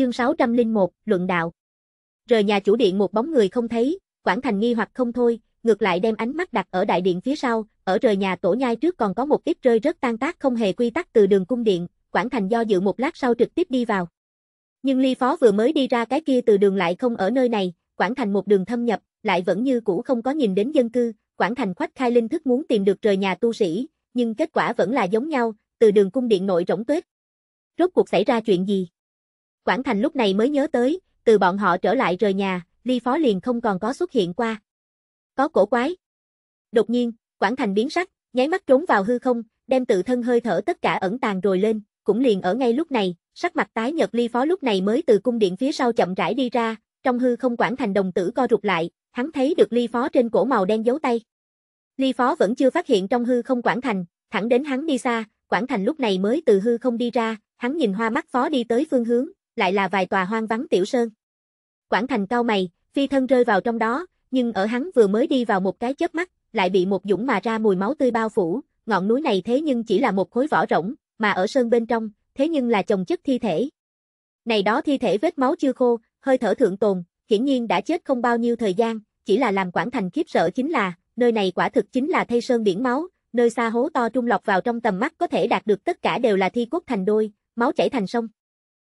Chương 601, Luận Đạo Rời nhà chủ điện một bóng người không thấy, Quảng Thành nghi hoặc không thôi, ngược lại đem ánh mắt đặt ở đại điện phía sau, ở rời nhà tổ nhai trước còn có một ít rơi rất tan tác không hề quy tắc từ đường cung điện, Quảng Thành do dự một lát sau trực tiếp đi vào. Nhưng Ly Phó vừa mới đi ra cái kia từ đường lại không ở nơi này, Quảng Thành một đường thâm nhập, lại vẫn như cũ không có nhìn đến dân cư, Quảng Thành khoách khai linh thức muốn tìm được rời nhà tu sĩ, nhưng kết quả vẫn là giống nhau, từ đường cung điện nội rỗng tuyết Rốt cuộc xảy ra chuyện gì? Quảng Thành lúc này mới nhớ tới, từ bọn họ trở lại rời nhà, Ly Phó liền không còn có xuất hiện qua. Có cổ quái. Đột nhiên, Quảng Thành biến sắc, nháy mắt trốn vào hư không, đem tự thân hơi thở tất cả ẩn tàng rồi lên, cũng liền ở ngay lúc này, sắc mặt tái nhợt Ly Phó lúc này mới từ cung điện phía sau chậm rãi đi ra, trong hư không Quảng Thành đồng tử co rụt lại, hắn thấy được Ly Phó trên cổ màu đen giấu tay. Ly Phó vẫn chưa phát hiện trong hư không Quảng Thành, thẳng đến hắn đi xa, Quảng Thành lúc này mới từ hư không đi ra, hắn nhìn hoa mắt Phó đi tới phương hướng, lại là vài tòa hoang vắng tiểu sơn. Quảng thành cao mày, phi thân rơi vào trong đó, nhưng ở hắn vừa mới đi vào một cái chớp mắt, lại bị một dũng mà ra mùi máu tươi bao phủ, ngọn núi này thế nhưng chỉ là một khối vỏ rỗng, mà ở sơn bên trong, thế nhưng là chồng chất thi thể. Này đó thi thể vết máu chưa khô, hơi thở thượng tồn, hiển nhiên đã chết không bao nhiêu thời gian, chỉ là làm Quảng Thành khiếp sợ chính là, nơi này quả thực chính là thay sơn biển máu, nơi xa hố to trung lọc vào trong tầm mắt có thể đạt được tất cả đều là thi cốt thành đôi, máu chảy thành sông.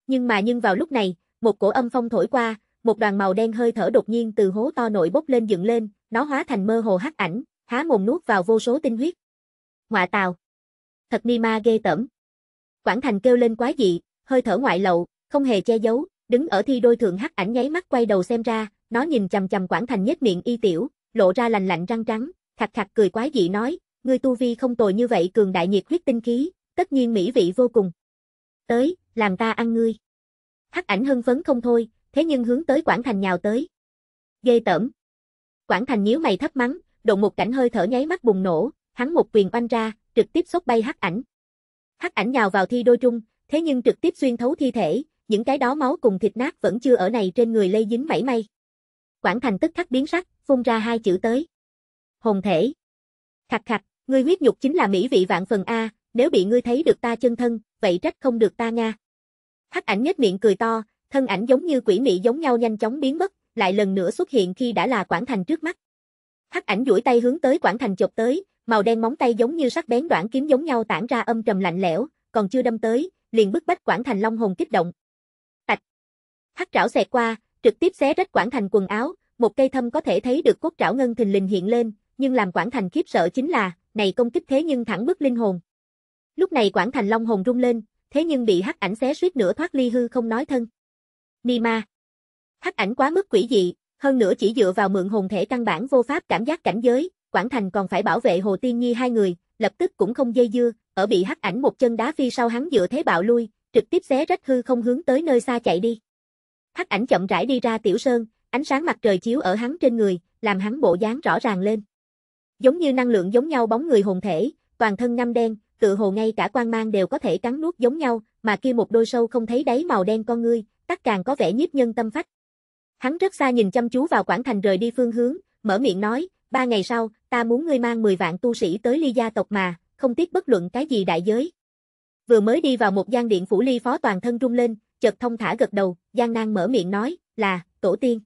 Nhưng mà nhưng vào lúc này, một cổ âm phong thổi qua, một đoàn màu đen hơi thở đột nhiên từ hố to nội bốc lên dựng lên, nó hóa thành mơ hồ hắc ảnh, há mồm nuốt vào vô số tinh huyết. ngoại tào. Thật ni ma ghê tởm. Quảng Thành kêu lên quá dị, hơi thở ngoại lậu, không hề che giấu, đứng ở thi đôi thượng hắc ảnh nháy mắt quay đầu xem ra, nó nhìn chằm chằm Quảng Thành nhếch miệng y tiểu, lộ ra lành lạnh răng trắng, khặt khặt cười quái dị nói, ngươi tu vi không tồi như vậy cường đại nhiệt huyết tinh khí, tất nhiên mỹ vị vô cùng tới, làm ta ăn ngươi. Hắc ảnh hưng phấn không thôi, thế nhưng hướng tới Quảng Thành nhào tới. Ghê tởm. Quảng Thành nhíu mày thấp mắng, đụng một cảnh hơi thở nháy mắt bùng nổ, hắn một quyền oanh ra, trực tiếp xốc bay hắc ảnh. Hắc ảnh nhào vào thi đôi trung, thế nhưng trực tiếp xuyên thấu thi thể, những cái đó máu cùng thịt nát vẫn chưa ở này trên người lây dính mảy may. Quảng Thành tức khắc biến sắc, phun ra hai chữ tới. Hồn thể. Khặt khặt, ngươi huyết nhục chính là mỹ vị vạn phần a, nếu bị ngươi thấy được ta chân thân, vậy trách không được ta nha. Hắc ảnh nhếch miệng cười to, thân ảnh giống như quỷ mị giống nhau nhanh chóng biến mất, lại lần nữa xuất hiện khi đã là Quảng Thành trước mắt. Hắc ảnh duỗi tay hướng tới Quảng Thành chộp tới, màu đen móng tay giống như sắc bén đoạn kiếm giống nhau tản ra âm trầm lạnh lẽo, còn chưa đâm tới, liền bức bách Quảng Thành Long hồn kích động. Tạch. Hắc trảo xẹt qua, trực tiếp xé rách Quảng Thành quần áo, một cây thâm có thể thấy được cốt trảo ngân thình lình hiện lên, nhưng làm Quảng Thành khiếp sợ chính là, này công kích thế nhưng thẳng bức linh hồn. Lúc này Quảng Thành Long hồn rung lên, thế nhưng bị hắc ảnh xé suýt nữa thoát ly hư không nói thân. Ni ma. Hắc ảnh quá mức quỷ dị, hơn nữa chỉ dựa vào mượn hồn thể căn bản vô pháp cảm giác cảnh giới, Quảng Thành còn phải bảo vệ Hồ Tiên Nhi hai người, lập tức cũng không dây dưa, ở bị hắc ảnh một chân đá phi sau hắn dựa thế bạo lui, trực tiếp xé rách hư không hướng tới nơi xa chạy đi. Hắc ảnh chậm rãi đi ra tiểu sơn, ánh sáng mặt trời chiếu ở hắn trên người, làm hắn bộ dáng rõ ràng lên. Giống như năng lượng giống nhau bóng người hồn thể, toàn thân ngăm đen, tự hồ ngay cả quan mang đều có thể cắn nuốt giống nhau, mà kia một đôi sâu không thấy đáy màu đen con ngươi, tất càng có vẻ nhiếp nhân tâm phách. Hắn rất xa nhìn chăm chú vào quảng thành rời đi phương hướng, mở miệng nói, ba ngày sau, ta muốn ngươi mang 10 vạn tu sĩ tới ly gia tộc mà, không tiếc bất luận cái gì đại giới. Vừa mới đi vào một gian điện phủ ly phó toàn thân rung lên, chợt thông thả gật đầu, gian nan mở miệng nói, là, tổ tiên.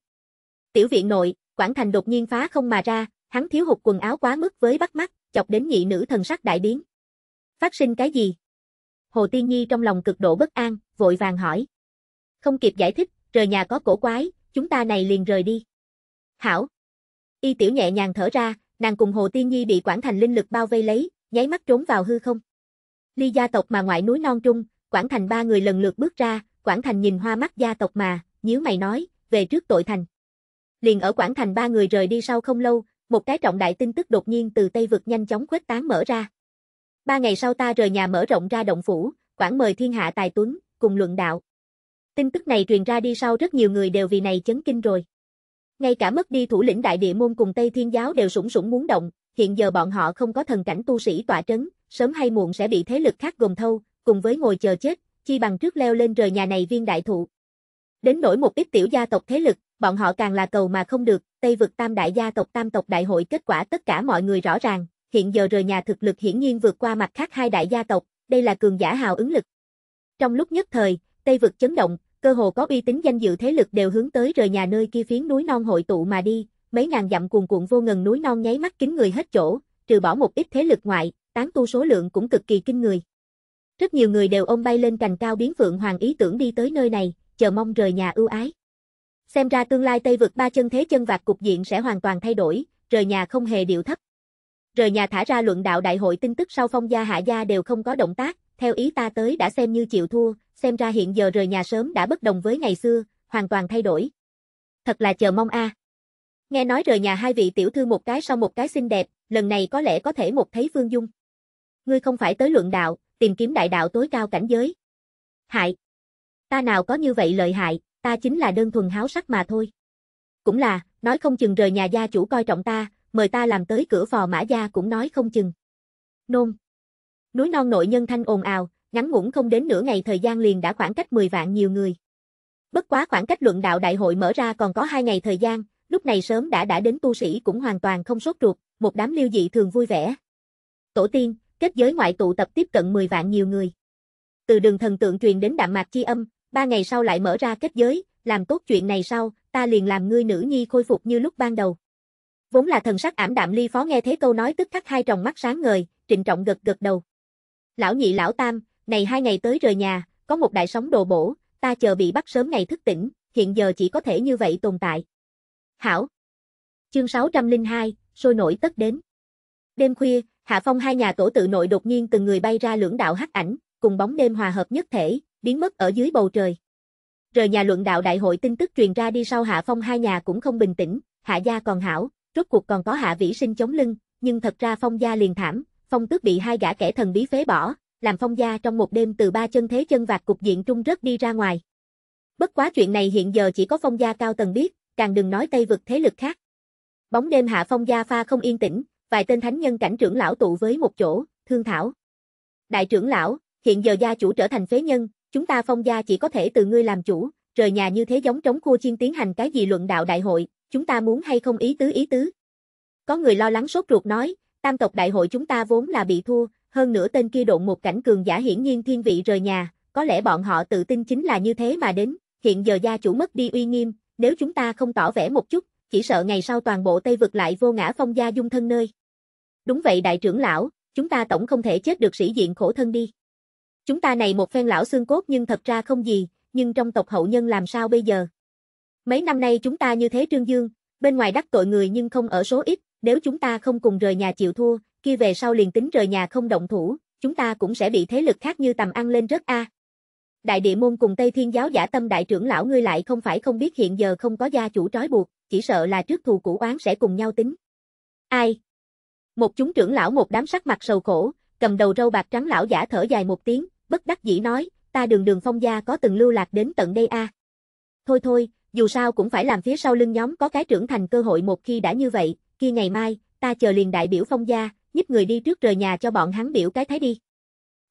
Tiểu viện nội, quảng thành đột nhiên phá không mà ra, hắn thiếu hụt quần áo quá mức với bắt mắt, chọc đến nhị nữ thần sắc đại biến. Phát sinh cái gì? Hồ Tiên Nhi trong lòng cực độ bất an, vội vàng hỏi. Không kịp giải thích, trời nhà có cổ quái, chúng ta này liền rời đi. Hảo. Y tiểu nhẹ nhàng thở ra, nàng cùng Hồ Tiên Nhi bị quản Thành linh lực bao vây lấy, nháy mắt trốn vào hư không. Ly gia tộc mà ngoại núi non trung, quản Thành ba người lần lượt bước ra, quản Thành nhìn hoa mắt gia tộc mà, nhíu mày nói, về trước tội thành. Liền ở quản Thành ba người rời đi sau không lâu, một cái trọng đại tin tức đột nhiên từ Tây vực nhanh chóng khuếch tán mở ra. Ba ngày sau ta rời nhà mở rộng ra động phủ, quảng mời thiên hạ tài tuấn, cùng luận đạo. Tin tức này truyền ra đi sau rất nhiều người đều vì này chấn kinh rồi. Ngay cả mất đi thủ lĩnh đại địa môn cùng Tây Thiên Giáo đều sủng sủng muốn động, hiện giờ bọn họ không có thần cảnh tu sĩ tỏa trấn, sớm hay muộn sẽ bị thế lực khác gồm thâu, cùng với ngồi chờ chết, chi bằng trước leo lên rời nhà này viên đại thụ. Đến nổi một ít tiểu gia tộc thế lực, bọn họ càng là cầu mà không được, Tây vực tam đại gia tộc tam tộc đại hội kết quả tất cả mọi người rõ ràng, hiện giờ rời nhà thực lực hiển nhiên vượt qua mặt khác hai đại gia tộc, đây là cường giả hào ứng lực. Trong lúc nhất thời, Tây vực chấn động, cơ hồ có uy tín danh dự thế lực đều hướng tới rời nhà nơi kia phiến núi non hội tụ mà đi, mấy ngàn dặm cuồn cuộn vô ngần núi non nháy mắt kín người hết chỗ, trừ bỏ một ít thế lực ngoại, tán tu số lượng cũng cực kỳ kinh người. Rất nhiều người đều ôm bay lên cành cao biến vượng hoàng ý tưởng đi tới nơi này, chờ mong rời nhà ưu ái. Xem ra tương lai Tây vực ba chân thế chân vạc cục diện sẽ hoàn toàn thay đổi, rời nhà không hề điệu thấp, rời nhà thả ra luận đạo đại hội tin tức sau phong gia hạ gia đều không có động tác, theo ý ta tới đã xem như chịu thua, xem ra hiện giờ rời nhà sớm đã bất đồng với ngày xưa, hoàn toàn thay đổi. Thật là chờ mong a. Nghe nói rời nhà hai vị tiểu thư một cái sau một cái xinh đẹp, lần này có lẽ có thể một thấy phương dung. Ngươi không phải tới luận đạo, tìm kiếm đại đạo tối cao cảnh giới. Hại. Ta nào có như vậy lợi hại, ta chính là đơn thuần háo sắc mà thôi. Cũng là, nói không chừng rời nhà gia chủ coi trọng ta, mời ta làm tới cửa phò mã gia cũng nói không chừng. Nôn. Núi non nội nhân thanh ồn ào, ngắn ngủn không đến nửa ngày thời gian liền đã khoảng cách 10 vạn nhiều người. Bất quá khoảng cách luận đạo đại hội mở ra còn có 2 ngày thời gian, lúc này sớm đã đã đến tu sĩ cũng hoàn toàn không sốt ruột, một đám lưu dị thường vui vẻ. Tổ tiên, kết giới ngoại tụ tập tiếp cận 10 vạn nhiều người. Từ đường thần tượng truyền đến đạm mạc chi âm, ba ngày sau lại mở ra kết giới, làm tốt chuyện này sau, ta liền làm ngươi nữ nhi khôi phục như lúc ban đầu. Vốn là thần sắc ảm đạm ly phó nghe thế câu nói tức khắc hai tròng mắt sáng ngời, trịnh trọng gật gật đầu. Lão nhị lão tam, này hai ngày tới rời nhà, có một đại sóng đồ bổ, ta chờ bị bắt sớm ngày thức tỉnh, hiện giờ chỉ có thể như vậy tồn tại. Hảo. Chương 602, sôi nổi tất đến. Đêm khuya, Hạ Phong hai nhà tổ tự nội đột nhiên từng người bay ra lưỡng đạo hắc ảnh, cùng bóng đêm hòa hợp nhất thể, biến mất ở dưới bầu trời. Rời nhà luận đạo đại hội tin tức truyền ra đi sau Hạ Phong hai nhà cũng không bình tĩnh, Hạ gia còn hảo, rốt cuộc còn có hạ vĩ sinh chống lưng, nhưng thật ra phong gia liền thảm, phong tước bị hai gã kẻ thần bí phế bỏ, làm phong gia trong một đêm từ ba chân thế chân vạc cục diện trung rớt đi ra ngoài. Bất quá chuyện này hiện giờ chỉ có phong gia cao tầng biết, càng đừng nói tây vực thế lực khác. Bóng đêm hạ phong gia pha không yên tĩnh, vài tên thánh nhân cảnh trưởng lão tụ với một chỗ, thương thảo. Đại trưởng lão, hiện giờ gia chủ trở thành phế nhân, chúng ta phong gia chỉ có thể từ ngươi làm chủ, trời nhà như thế giống trống khua chiên tiến hành cái gì luận đạo đại hội, chúng ta muốn hay không ý tứ ý tứ. Có người lo lắng sốt ruột nói, tam tộc đại hội chúng ta vốn là bị thua, hơn nữa tên kia độn một cảnh cường giả hiển nhiên thiên vị rời nhà, có lẽ bọn họ tự tin chính là như thế mà đến, hiện giờ gia chủ mất đi uy nghiêm, nếu chúng ta không tỏ vẻ một chút, chỉ sợ ngày sau toàn bộ Tây vực lại vô ngã phong gia dung thân nơi. Đúng vậy đại trưởng lão, chúng ta tổng không thể chết được sĩ diện khổ thân đi. Chúng ta này một phen lão xương cốt nhưng thật ra không gì, nhưng trong tộc hậu nhân làm sao bây giờ? Mấy năm nay chúng ta như thế trương dương, bên ngoài đắc tội người nhưng không ở số ít, nếu chúng ta không cùng rời nhà chịu thua, khi về sau liền tính rời nhà không động thủ, chúng ta cũng sẽ bị thế lực khác như tầm ăn lên rất a. Đại địa môn cùng Tây Thiên giáo giả tâm đại trưởng lão ngươi lại không phải không biết hiện giờ không có gia chủ trói buộc, chỉ sợ là trước thù cũ oán sẽ cùng nhau tính. Ai? Một chúng trưởng lão một đám sắc mặt sầu khổ, cầm đầu râu bạc trắng lão giả thở dài một tiếng, bất đắc dĩ nói, ta đường đường phong gia có từng lưu lạc đến tận đây a. Thôi thôi, dù sao cũng phải làm phía sau lưng nhóm có cái trưởng thành cơ hội một khi đã như vậy, kia ngày mai, ta chờ liền đại biểu phong gia, nhíp người đi trước rời nhà cho bọn hắn biểu cái thấy đi.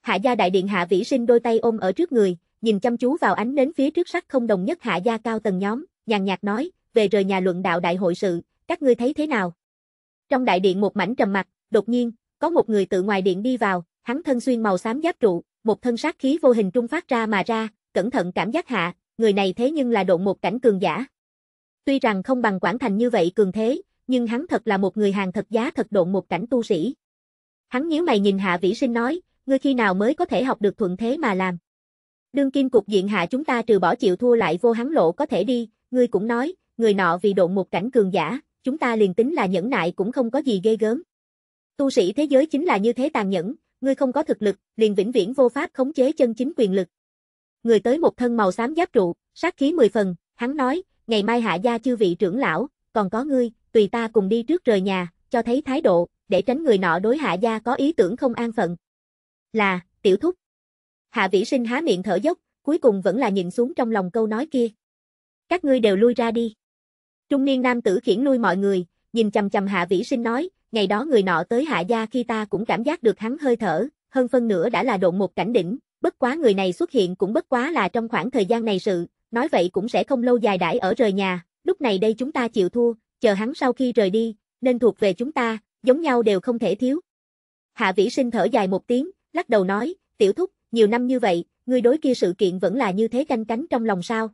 Hạ gia đại điện hạ vĩ sinh đôi tay ôm ở trước người, nhìn chăm chú vào ánh nến phía trước sắc không đồng nhất hạ gia cao tầng nhóm, nhàn nhạt nói, về rời nhà luận đạo đại hội sự, các ngươi thấy thế nào? Trong đại điện một mảnh trầm mặc, đột nhiên, có một người tự ngoài điện đi vào, hắn thân xuyên màu xám giáp trụ, một thân sát khí vô hình trung phát ra mà ra, cẩn thận cảm giác hạ, người này thế nhưng là độ một cảnh cường giả. Tuy rằng không bằng Quảng Thành như vậy cường thế, nhưng hắn thật là một người hàng thật giá thật độ một cảnh tu sĩ. Hắn nhíu mày nhìn Hạ Vĩ Sinh nói, ngươi khi nào mới có thể học được thuận thế mà làm. Đương kim cục diện hạ chúng ta trừ bỏ chịu thua lại vô hắn lộ có thể đi, ngươi cũng nói, người nọ vì độ một cảnh cường giả, chúng ta liền tính là nhẫn nại cũng không có gì ghê gớm. Tu sĩ thế giới chính là như thế tàn nhẫn, ngươi không có thực lực, liền vĩnh viễn vô pháp khống chế chân chính quyền lực, người tới một thân màu xám giáp trụ, sát khí mười phần, hắn nói, ngày mai hạ gia chư vị trưởng lão, còn có ngươi, tùy ta cùng đi trước rời nhà, cho thấy thái độ, để tránh người nọ đối hạ gia có ý tưởng không an phận. Là, tiểu thúc. Hạ vĩ sinh há miệng thở dốc, cuối cùng vẫn là nhìn xuống trong lòng câu nói kia. Các ngươi đều lui ra đi. Trung niên nam tử khiển lui mọi người, nhìn chầm chầm hạ vĩ sinh nói, ngày đó người nọ tới hạ gia khi ta cũng cảm giác được hắn hơi thở, hơn phân nửa đã là độn một cảnh đỉnh, bất quá người này xuất hiện cũng bất quá là trong khoảng thời gian này sự, nói vậy cũng sẽ không lâu dài đãi ở rời nhà, lúc này đây chúng ta chịu thua, chờ hắn sau khi rời đi, nên thuộc về chúng ta, giống nhau đều không thể thiếu. Hạ Vĩ Sinh thở dài một tiếng, lắc đầu nói, tiểu thúc, nhiều năm như vậy, người đối kia sự kiện vẫn là như thế canh cánh trong lòng sao.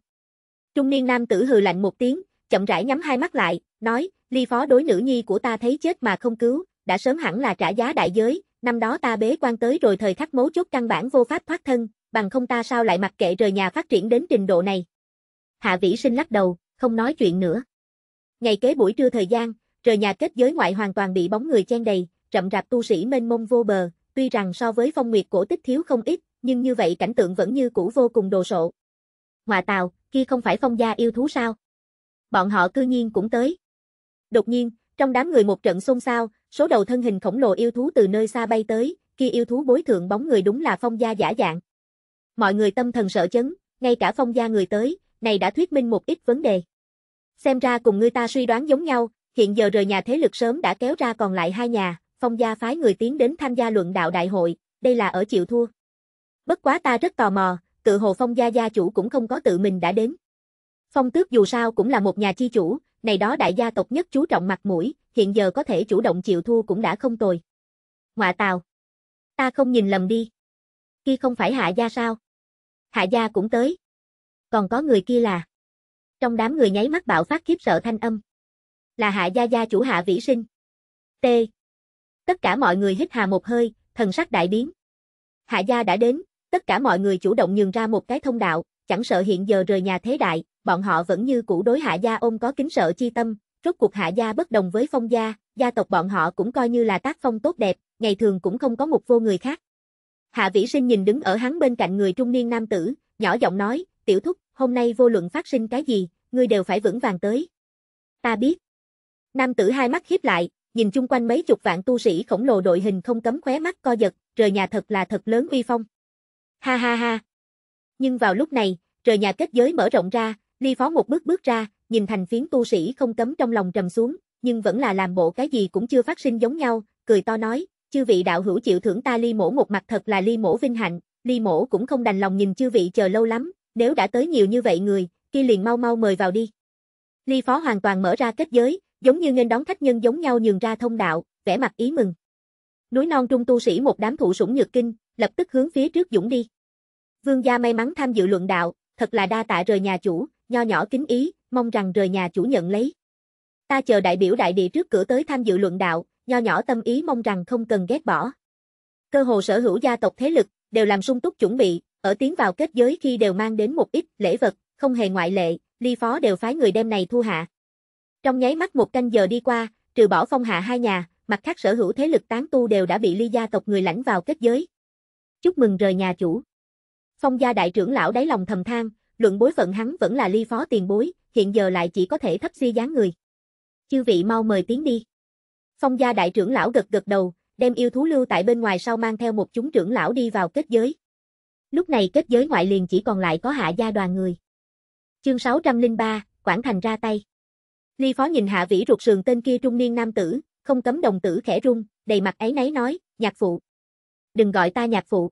Trung niên nam tử hừ lạnh một tiếng, chậm rãi nhắm hai mắt lại, nói, ly phó đối nữ nhi của ta thấy chết mà không cứu, đã sớm hẳn là trả giá đại giới, năm đó ta bế quan tới rồi thời khắc mấu chốt căn bản vô pháp thoát thân, bằng không ta sao lại mặc kệ rời nhà phát triển đến trình độ này. Hạ Vĩ Sinh lắc đầu, không nói chuyện nữa. Ngày kế buổi trưa thời gian, rời nhà kết giới ngoại hoàn toàn bị bóng người chen đầy, rậm rạp tu sĩ mênh mông vô bờ, tuy rằng so với phong nguyệt cổ tích thiếu không ít, nhưng như vậy cảnh tượng vẫn như cũ vô cùng đồ sộ. Hòa tào, kia không phải phong gia yêu thú sao? Bọn họ cư nhiên cũng tới. Đột nhiên, trong đám người một trận xôn xao, số đầu thân hình khổng lồ yêu thú từ nơi xa bay tới, kia yêu thú bối thượng bóng người đúng là phong gia giả dạng. Mọi người tâm thần sợ chấn, ngay cả phong gia người tới, này đã thuyết minh một ít vấn đề. Xem ra cùng người ta suy đoán giống nhau, hiện giờ rời nhà thế lực sớm đã kéo ra còn lại hai nhà, phong gia phái người tiến đến tham gia luận đạo đại hội, đây là ở chịu thua. Bất quá ta rất tò mò, tự hồ phong gia gia chủ cũng không có tự mình đã đến. Phong tước dù sao cũng là một nhà chi chủ, này đó đại gia tộc nhất chú trọng mặt mũi, hiện giờ có thể chủ động chịu thua cũng đã không tồi. Ngoạ tào. Ta không nhìn lầm đi. Kia không phải hạ gia sao? Hạ gia cũng tới. Còn có người kia là. Trong đám người nháy mắt bạo phát khiếp sợ thanh âm. Là hạ gia gia chủ hạ vĩ sinh. T. Tất cả mọi người hít hà một hơi, thần sắc đại biến. Hạ gia đã đến, tất cả mọi người chủ động nhường ra một cái thông đạo, chẳng sợ hiện giờ rời nhà thế đại, bọn họ vẫn như cũ đối hạ gia ôm có kính sợ chi tâm, Rốt cuộc hạ gia bất đồng với phong gia, gia tộc bọn họ cũng coi như là tác phong tốt đẹp, ngày thường cũng không có một vô người khác. Hạ Vĩ Sinh nhìn đứng ở hắn bên cạnh người trung niên nam tử, nhỏ giọng nói, tiểu thúc, hôm nay vô luận phát sinh cái gì, ngươi đều phải vững vàng tới. Ta biết. Nam tử hai mắt hiếp lại, nhìn chung quanh mấy chục vạn tu sĩ khổng lồ đội hình không cấm khóe mắt co giật, trời nhà thật là thật lớn uy phong. Ha ha ha. Nhưng vào lúc này, trời nhà kết giới mở rộng ra, ly phó một bước bước ra, nhìn thành phiến tu sĩ không cấm trong lòng trầm xuống, nhưng vẫn là làm bộ cái gì cũng chưa phát sinh giống nhau, cười to nói, chư vị đạo hữu chịu thưởng ta ly mổ một mặt thật là ly mổ vinh hạnh, ly mổ cũng không đành lòng nhìn chư vị chờ lâu lắm, nếu đã tới nhiều như vậy người, kia liền mau mau mời vào đi. Ly phó hoàn toàn mở ra kết giới, giống như nên đón khách nhân giống nhau nhường ra thông đạo, vẻ mặt ý mừng. Núi non trung tu sĩ một đám thụ sủng nhược kinh, lập tức hướng phía trước dũng đi. Vương gia may mắn tham dự luận đạo, thật là đa tạ rời nhà chủ, nho nhỏ kính ý, mong rằng rời nhà chủ nhận lấy. Ta chờ đại biểu đại địa trước cửa tới tham dự luận đạo, nho nhỏ tâm ý mong rằng không cần ghét bỏ. Cơ hồ sở hữu gia tộc thế lực, đều làm sung túc chuẩn bị, ở tiến vào kết giới khi đều mang đến một ít lễ vật, không hề ngoại lệ, ly phó đều phái người đem này thu hạ. Trong nháy mắt một canh giờ đi qua, trừ bỏ phong hạ hai nhà, mặt khác sở hữu thế lực tán tu đều đã bị ly gia tộc người lãnh vào kết giới. Chúc mừng rời nhà chủ. Phong gia đại trưởng lão đáy lòng thầm than, luận bối phận hắn vẫn là ly phó tiền bối, hiện giờ lại chỉ có thể thấp suy dáng người. Chư vị mau mời tiến đi. Phong gia đại trưởng lão gật gật đầu, đem yêu thú lưu tại bên ngoài sau mang theo một chúng trưởng lão đi vào kết giới. Lúc này kết giới ngoại liền chỉ còn lại có hạ gia đoàn người. Chương 603, Quảng Thành ra tay. Ly Phó nhìn hạ vĩ ruột sườn tên kia trung niên nam tử, không cấm đồng tử khẽ rung, đầy mặt ấy nấy nói, nhạc phụ. Đừng gọi ta nhạc phụ.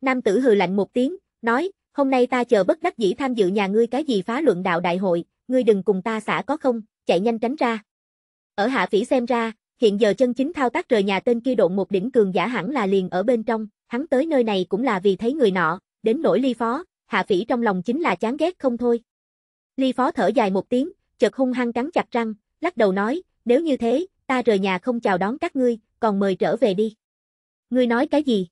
Nam tử hừ lạnh một tiếng, nói, hôm nay ta chờ bất đắc dĩ tham dự nhà ngươi cái gì phá luận đạo đại hội, ngươi đừng cùng ta xả có không, chạy nhanh tránh ra. Ở hạ phỉ xem ra, hiện giờ chân chính thao tác rời nhà tên kia độn một đỉnh cường giả hẳn là liền ở bên trong, hắn tới nơi này cũng là vì thấy người nọ, đến nỗi ly phó, hạ phỉ trong lòng chính là chán ghét không thôi. Ly phó thở dài một tiếng, chợt hung hăng cắn chặt răng, lắc đầu nói, nếu như thế, ta rời nhà không chào đón các ngươi, còn mời trở về đi. Ngươi nói cái gì?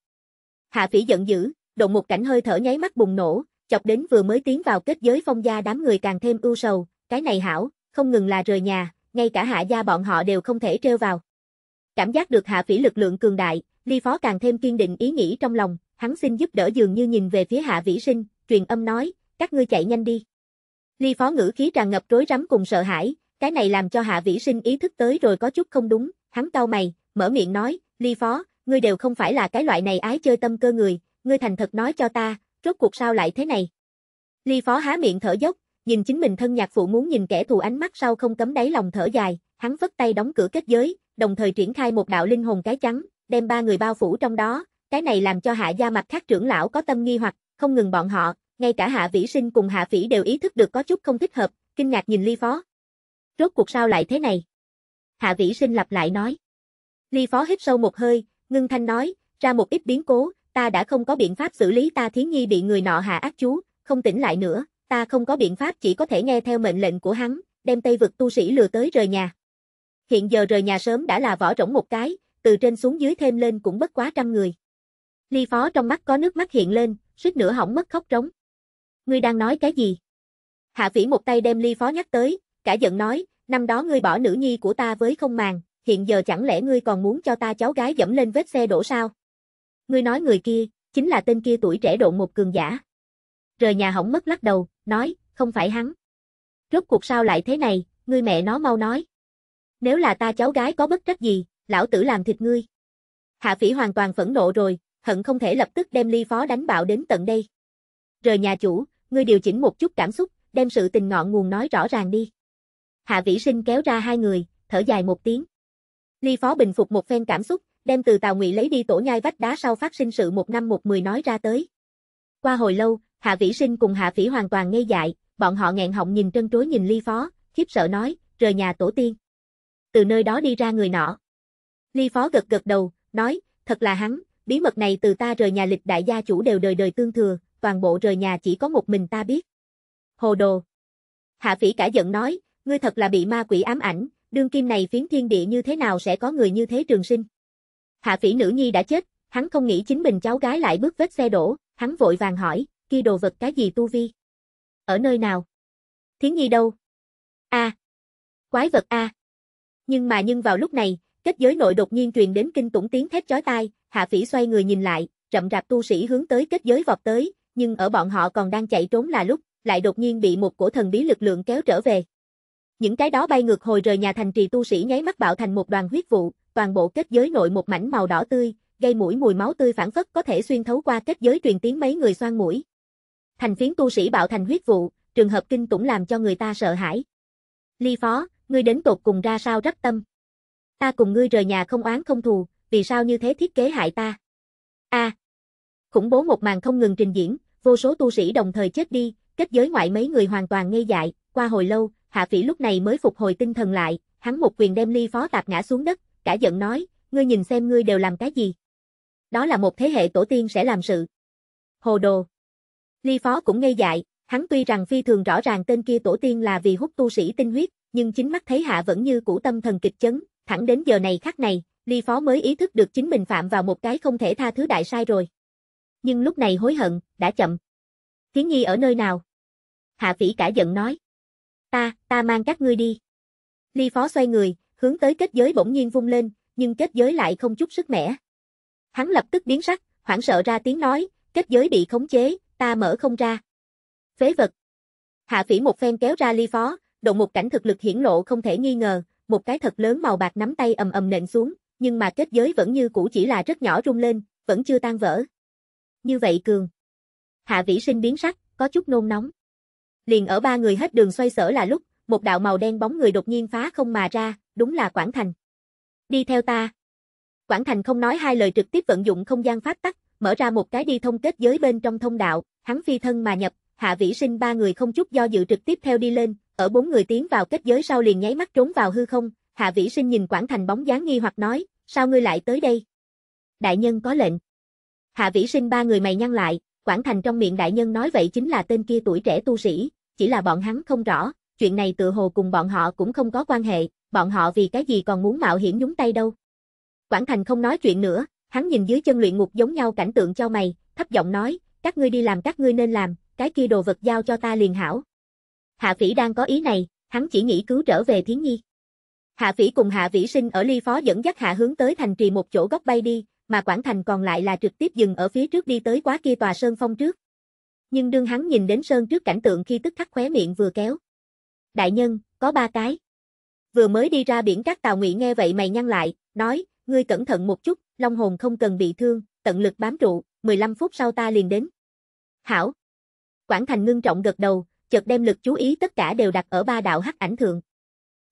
Hạ phỉ giận dữ, động một cảnh hơi thở nháy mắt bùng nổ, chọc đến vừa mới tiến vào kết giới phong gia đám người càng thêm ưu sầu, cái này hảo, không ngừng là rời nhà, ngay cả hạ gia bọn họ đều không thể treo vào. Cảm giác được hạ phỉ lực lượng cường đại, ly phó càng thêm kiên định ý nghĩ trong lòng, hắn xin giúp đỡ dường như nhìn về phía hạ vĩ sinh, truyền âm nói, các ngươi chạy nhanh đi. Ly phó ngữ khí tràn ngập rối rắm cùng sợ hãi, cái này làm cho hạ vĩ sinh ý thức tới rồi có chút không đúng, hắn cau mày, mở miệng nói, ly phó, ngươi đều không phải là cái loại này ái chơi tâm cơ người, ngươi thành thật nói cho ta, rốt cuộc sao lại thế này? Ly Phó há miệng thở dốc, nhìn chính mình thân nhạc phụ muốn nhìn kẻ thù ánh mắt sau không cấm đáy lòng thở dài, hắn vất tay đóng cửa kết giới, đồng thời triển khai một đạo linh hồn cái trắng, đem ba người bao phủ trong đó, cái này làm cho hạ gia mặt khác trưởng lão có tâm nghi hoặc, không ngừng bọn họ, ngay cả hạ vĩ sinh cùng hạ phỉ đều ý thức được có chút không thích hợp, kinh ngạc nhìn Ly Phó. Rốt cuộc sao lại thế này? Hạ vĩ sinh lặp lại nói. Ly Phó hít sâu một hơi, ngưng thanh nói, ra một ít biến cố, ta đã không có biện pháp xử lý ta thiến nhi bị người nọ hạ ác chú, không tỉnh lại nữa, ta không có biện pháp chỉ có thể nghe theo mệnh lệnh của hắn, đem Tây vực tu sĩ lừa tới rời nhà. Hiện giờ rời nhà sớm đã là võ rỗng một cái, từ trên xuống dưới thêm lên cũng bất quá trăm người. Ly Phó trong mắt có nước mắt hiện lên, suýt nữa hỏng mất khóc trống. Ngươi đang nói cái gì? Hạ Vĩ một tay đem Ly Phó nhắc tới, cả giận nói, năm đó ngươi bỏ nữ nhi của ta với không màng, hiện giờ chẳng lẽ ngươi còn muốn cho ta cháu gái dẫm lên vết xe đổ sao? Ngươi nói người kia, chính là tên kia tuổi trẻ độn một cường giả. Rời nhà hỏng mất lắc đầu, nói, không phải hắn. Rốt cuộc sao lại thế này, ngươi mẹ nó mau nói. Nếu là ta cháu gái có bất trách gì, lão tử làm thịt ngươi. Hạ phỉ hoàn toàn phẫn nộ rồi, hận không thể lập tức đem ly phó đánh bạo đến tận đây. Rời nhà chủ, ngươi điều chỉnh một chút cảm xúc, đem sự tình ngọn nguồn nói rõ ràng đi. Hạ vĩ sinh kéo ra hai người, thở dài một tiếng. Ly phó bình phục một phen cảm xúc, đem từ tàu Ngụy lấy đi tổ nhai vách đá sau phát sinh sự một năm một mười nói ra tới. Qua hồi lâu, Hạ Vĩ Sinh cùng Hạ Phỉ hoàn toàn ngây dại, bọn họ nghẹn họng nhìn trân trối nhìn Ly Phó, khiếp sợ nói, rời nhà tổ tiên. Từ nơi đó đi ra người nọ. Ly Phó gật gật đầu, nói, thật là hắn, bí mật này từ ta rời nhà lịch đại gia chủ đều đời đời tương thừa, toàn bộ rời nhà chỉ có một mình ta biết. Hồ đồ. Hạ Phỉ cả giận nói, ngươi thật là bị ma quỷ ám ảnh, đương kim này phiến thiên địa như thế nào sẽ có người như thế trường sinh. Hạ phỉ nữ nhi đã chết, hắn không nghĩ chính mình cháu gái lại bước vết xe đổ, hắn vội vàng hỏi, kia đồ vật cái gì tu vi? Ở nơi nào? Thiến nhi đâu? A. Quái vật A. Nhưng mà nhưng vào lúc này, kết giới nội đột nhiên truyền đến kinh tủng tiếng thét chói tai, hạ phỉ xoay người nhìn lại, chậm rạp tu sĩ hướng tới kết giới vọt tới, nhưng ở bọn họ còn đang chạy trốn là lúc, lại đột nhiên bị một cổ thần bí lực lượng kéo trở về. Những cái đó bay ngược hồi rời nhà thành trì tu sĩ nháy mắt bạo thành một đoàn huyết vụ, toàn bộ kết giới nội một mảnh màu đỏ tươi, gây mũi mùi máu tươi phản phất có thể xuyên thấu qua kết giới truyền tiếng mấy người xoan mũi. Thành phiến tu sĩ bạo thành huyết vụ, trường hợp kinh tủng làm cho người ta sợ hãi. Ly phó, ngươi đến tột cùng ra sao rắc tâm. Ta cùng ngươi rời nhà không oán không thù, vì sao như thế thiết kế hại ta? A. À, khủng bố một màn không ngừng trình diễn, vô số tu sĩ đồng thời chết đi, kết giới ngoại mấy người hoàn toàn ngây dại, qua hồi lâu, Hạ Phỉ lúc này mới phục hồi tinh thần lại, hắn một quyền đem Ly Phó tạp ngã xuống đất, cả giận nói, ngươi nhìn xem ngươi đều làm cái gì. Đó là một thế hệ tổ tiên sẽ làm sự. Hồ đồ. Ly Phó cũng ngây dại, hắn tuy rằng phi thường rõ ràng tên kia tổ tiên là vì hút tu sĩ tinh huyết, nhưng chính mắt thấy hạ vẫn như cũ tâm thần kịch chấn, thẳng đến giờ này khắc này, Ly Phó mới ý thức được chính mình phạm vào một cái không thể tha thứ đại sai rồi. Nhưng lúc này hối hận, đã chậm. Kiến Nhi ở nơi nào? Hạ Phỉ cả giận nói. Ta, ta mang các ngươi đi. Ly Phó xoay người, hướng tới kết giới bỗng nhiên vung lên, nhưng kết giới lại không chút sức mẻ. Hắn lập tức biến sắc, hoảng sợ ra tiếng nói, kết giới bị khống chế, ta mở không ra. Phế vật. Hạ phỉ một phen kéo ra ly phó, động một cảnh thực lực hiển lộ không thể nghi ngờ, một cái thật lớn màu bạc nắm tay ầm ầm nện xuống, nhưng mà kết giới vẫn như cũ chỉ là rất nhỏ rung lên, vẫn chưa tan vỡ. Như vậy cường. Hạ vĩ sinh biến sắc, có chút nôn nóng. Liền ở ba người hết đường xoay sở là lúc, một đạo màu đen bóng người đột nhiên phá không mà ra, đúng là Quảng Thành. Đi theo ta. Quảng Thành không nói hai lời trực tiếp vận dụng không gian pháp tắc, mở ra một cái đi thông kết giới bên trong thông đạo, hắn phi thân mà nhập, Hạ Vĩ Sinh ba người không chút do dự trực tiếp theo đi lên, ở bốn người tiến vào kết giới sau liền nháy mắt trốn vào hư không, Hạ Vĩ Sinh nhìn Quảng Thành bóng dáng nghi hoặc nói, sao ngươi lại tới đây? Đại nhân có lệnh. Hạ Vĩ Sinh ba người mày nhăn lại, Quảng Thành trong miệng đại nhân nói vậy chính là tên kia tuổi trẻ tu sĩ, chỉ là bọn hắn không rõ, chuyện này tựa hồ cùng bọn họ cũng không có quan hệ, bọn họ vì cái gì còn muốn mạo hiểm nhúng tay đâu. Quản Thành không nói chuyện nữa, hắn nhìn dưới chân luyện ngục giống nhau cảnh tượng cho mày, thấp giọng nói, các ngươi đi làm các ngươi nên làm, cái kia đồ vật giao cho ta liền hảo. Hạ Phỉ đang có ý này, hắn chỉ nghĩ cứu trở về Thiến Nhi. Hạ Phỉ cùng Hạ Vĩ Sinh ở Ly Phó dẫn dắt Hạ hướng tới thành trì một chỗ góc bay đi, mà Quảng Thành còn lại là trực tiếp dừng ở phía trước đi tới quá kia tòa sơn phong trước. Nhưng đương hắn nhìn đến sơn trước cảnh tượng khi tức khắc khóe miệng vừa kéo đại nhân, có ba cái. Vừa mới đi ra biển các tàu Ngụy nghe vậy mày nhăn lại, nói, ngươi cẩn thận một chút, long hồn không cần bị thương, tận lực bám trụ, 15 phút sau ta liền đến. Hảo. Quảng Thành ngưng trọng gật đầu, chợt đem lực chú ý tất cả đều đặt ở ba đạo hắc ảnh thượng.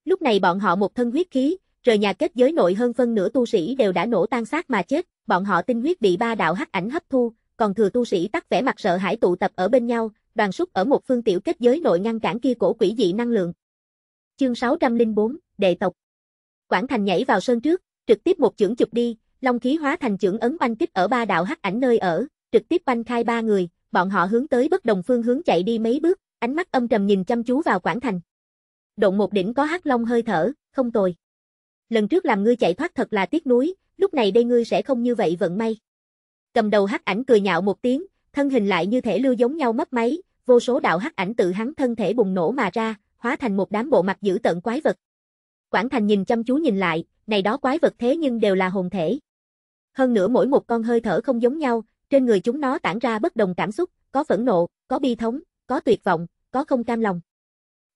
Lúc này bọn họ một thân huyết khí, rời nhà kết giới nội hơn phân nửa tu sĩ đều đã nổ tan xác mà chết, bọn họ tinh huyết bị ba đạo hắc ảnh hấp thu, còn thừa tu sĩ tắc vẻ mặt sợ hãi tụ tập ở bên nhau, đoàn súc ở một phương tiểu kết giới nội ngăn cản kia cổ quỷ dị năng lượng. Chương 604, đệ tộc. Quảng Thành nhảy vào sơn trước, trực tiếp một chưởng chụp đi, long khí hóa thành chưởng ấn banh kích ở ba đạo hắc ảnh nơi ở, trực tiếp banh khai ba người, bọn họ hướng tới bất đồng phương hướng chạy đi mấy bước, ánh mắt âm trầm nhìn chăm chú vào Quảng Thành. Động một đỉnh có hắc long hơi thở, không tồi. Lần trước làm ngươi chạy thoát thật là tiếc nuối, lúc này đây ngươi sẽ không như vậy vận may. Cầm đầu hắc ảnh cười nhạo một tiếng, thân hình lại như thể lưu giống nhau mất máy, vô số đạo hắc ảnh tự hắn thân thể bùng nổ mà ra, hóa thành một đám bộ mặt dữ tợn quái vật. Quảng Thành nhìn chăm chú nhìn lại, này đó quái vật thế nhưng đều là hồn thể. Hơn nữa mỗi một con hơi thở không giống nhau, trên người chúng nó tản ra bất đồng cảm xúc, có phẫn nộ, có bi thống, có tuyệt vọng, có không cam lòng.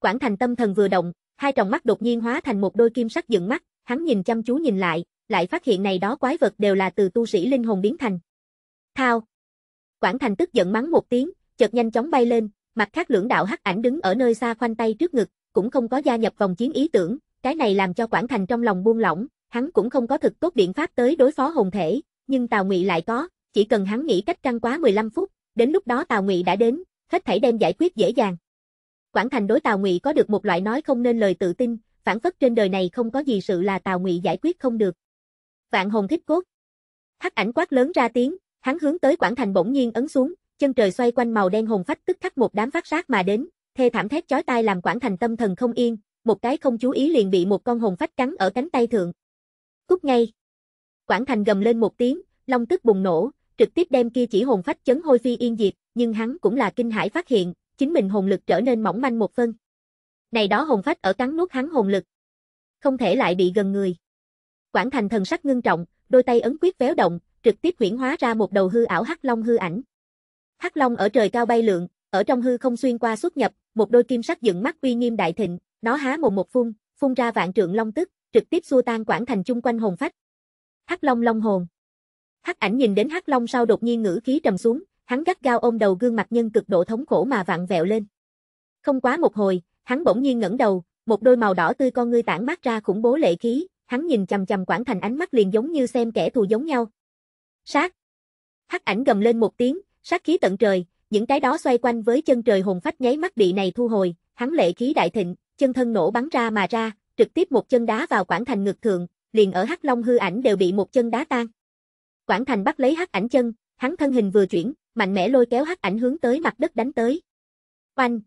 Quảng Thành tâm thần vừa động, hai tròng mắt đột nhiên hóa thành một đôi kim sắc dựng mắt, hắn nhìn chăm chú nhìn lại, lại phát hiện này đó quái vật đều là từ tu sĩ linh hồn biến thành. Thao, Quản Thành tức giận mắng một tiếng, chợt nhanh chóng bay lên, mặt khác lưỡng đạo hắc ảnh đứng ở nơi xa khoanh tay trước ngực, cũng không có gia nhập vòng chiến ý tưởng, cái này làm cho Quản Thành trong lòng buông lỏng, hắn cũng không có thực tốt biện pháp tới đối phó hồn thể, nhưng Tào Ngụy lại có, chỉ cần hắn nghĩ cách trăng quá 15 phút, đến lúc đó Tào Ngụy đã đến, hết thảy đem giải quyết dễ dàng. Quản Thành đối Tào Ngụy có được một loại nói không nên lời tự tin, phản phất trên đời này không có gì sự là Tào Ngụy giải quyết không được. Vạn hồn thích cốt. Hắc ảnh quát lớn ra tiếng, Hắn hướng tới Quảng Thành bỗng nhiên ấn xuống, chân trời xoay quanh màu đen hồn phách tức khắc một đám phát sát mà đến, thê thảm thét chói tai làm Quảng Thành tâm thần không yên, một cái không chú ý liền bị một con hồn phách cắn ở cánh tay thượng. Cút ngay. Quảng Thành gầm lên một tiếng, long tức bùng nổ, trực tiếp đem kia chỉ hồn phách chấn hôi phi yên diệt, nhưng hắn cũng là kinh hãi phát hiện, chính mình hồn lực trở nên mỏng manh một phân. Này đó hồn phách ở cắn nuốt hắn hồn lực. Không thể lại bị gần người. Quảng Thành thần sắc ngưng trọng, đôi tay ấn quyết véo động, trực tiếp huyển hóa ra một đầu hư ảo hắc long hư ảnh. Hắc long ở trời cao bay lượn, ở trong hư không xuyên qua xuất nhập, một đôi kim sắc dựng mắt uy nghiêm đại thịnh, nó há mồm một phun, phun ra vạn trượng long tức, trực tiếp xua tan quảng thành chung quanh hồn phách. Hắc long long hồn. Hắc ảnh nhìn đến hắc long sau đột nhiên ngữ khí trầm xuống, hắn gắt gao ôm đầu gương mặt nhân cực độ thống khổ mà vặn vẹo lên. Không quá một hồi, hắn bỗng nhiên ngẩng đầu, một đôi màu đỏ tươi con ngươi tản mát ra khủng bố lệ khí, hắn nhìn chằm chằm Quảng Thành ánh mắt liền giống như xem kẻ thù giống nhau, Sát! Hắc ảnh gầm lên một tiếng, sát khí tận trời, những cái đó xoay quanh với chân trời hồn phách nháy mắt bị này thu hồi, hắn lệ khí đại thịnh, chân thân nổ bắn ra mà ra, trực tiếp một chân đá vào quảng thành ngực thượng, liền ở Hắc Long hư ảnh đều bị một chân đá tan. Quảng thành bắt lấy Hắc ảnh chân, hắn thân hình vừa chuyển, mạnh mẽ lôi kéo Hắc ảnh hướng tới mặt đất đánh tới. Oanh!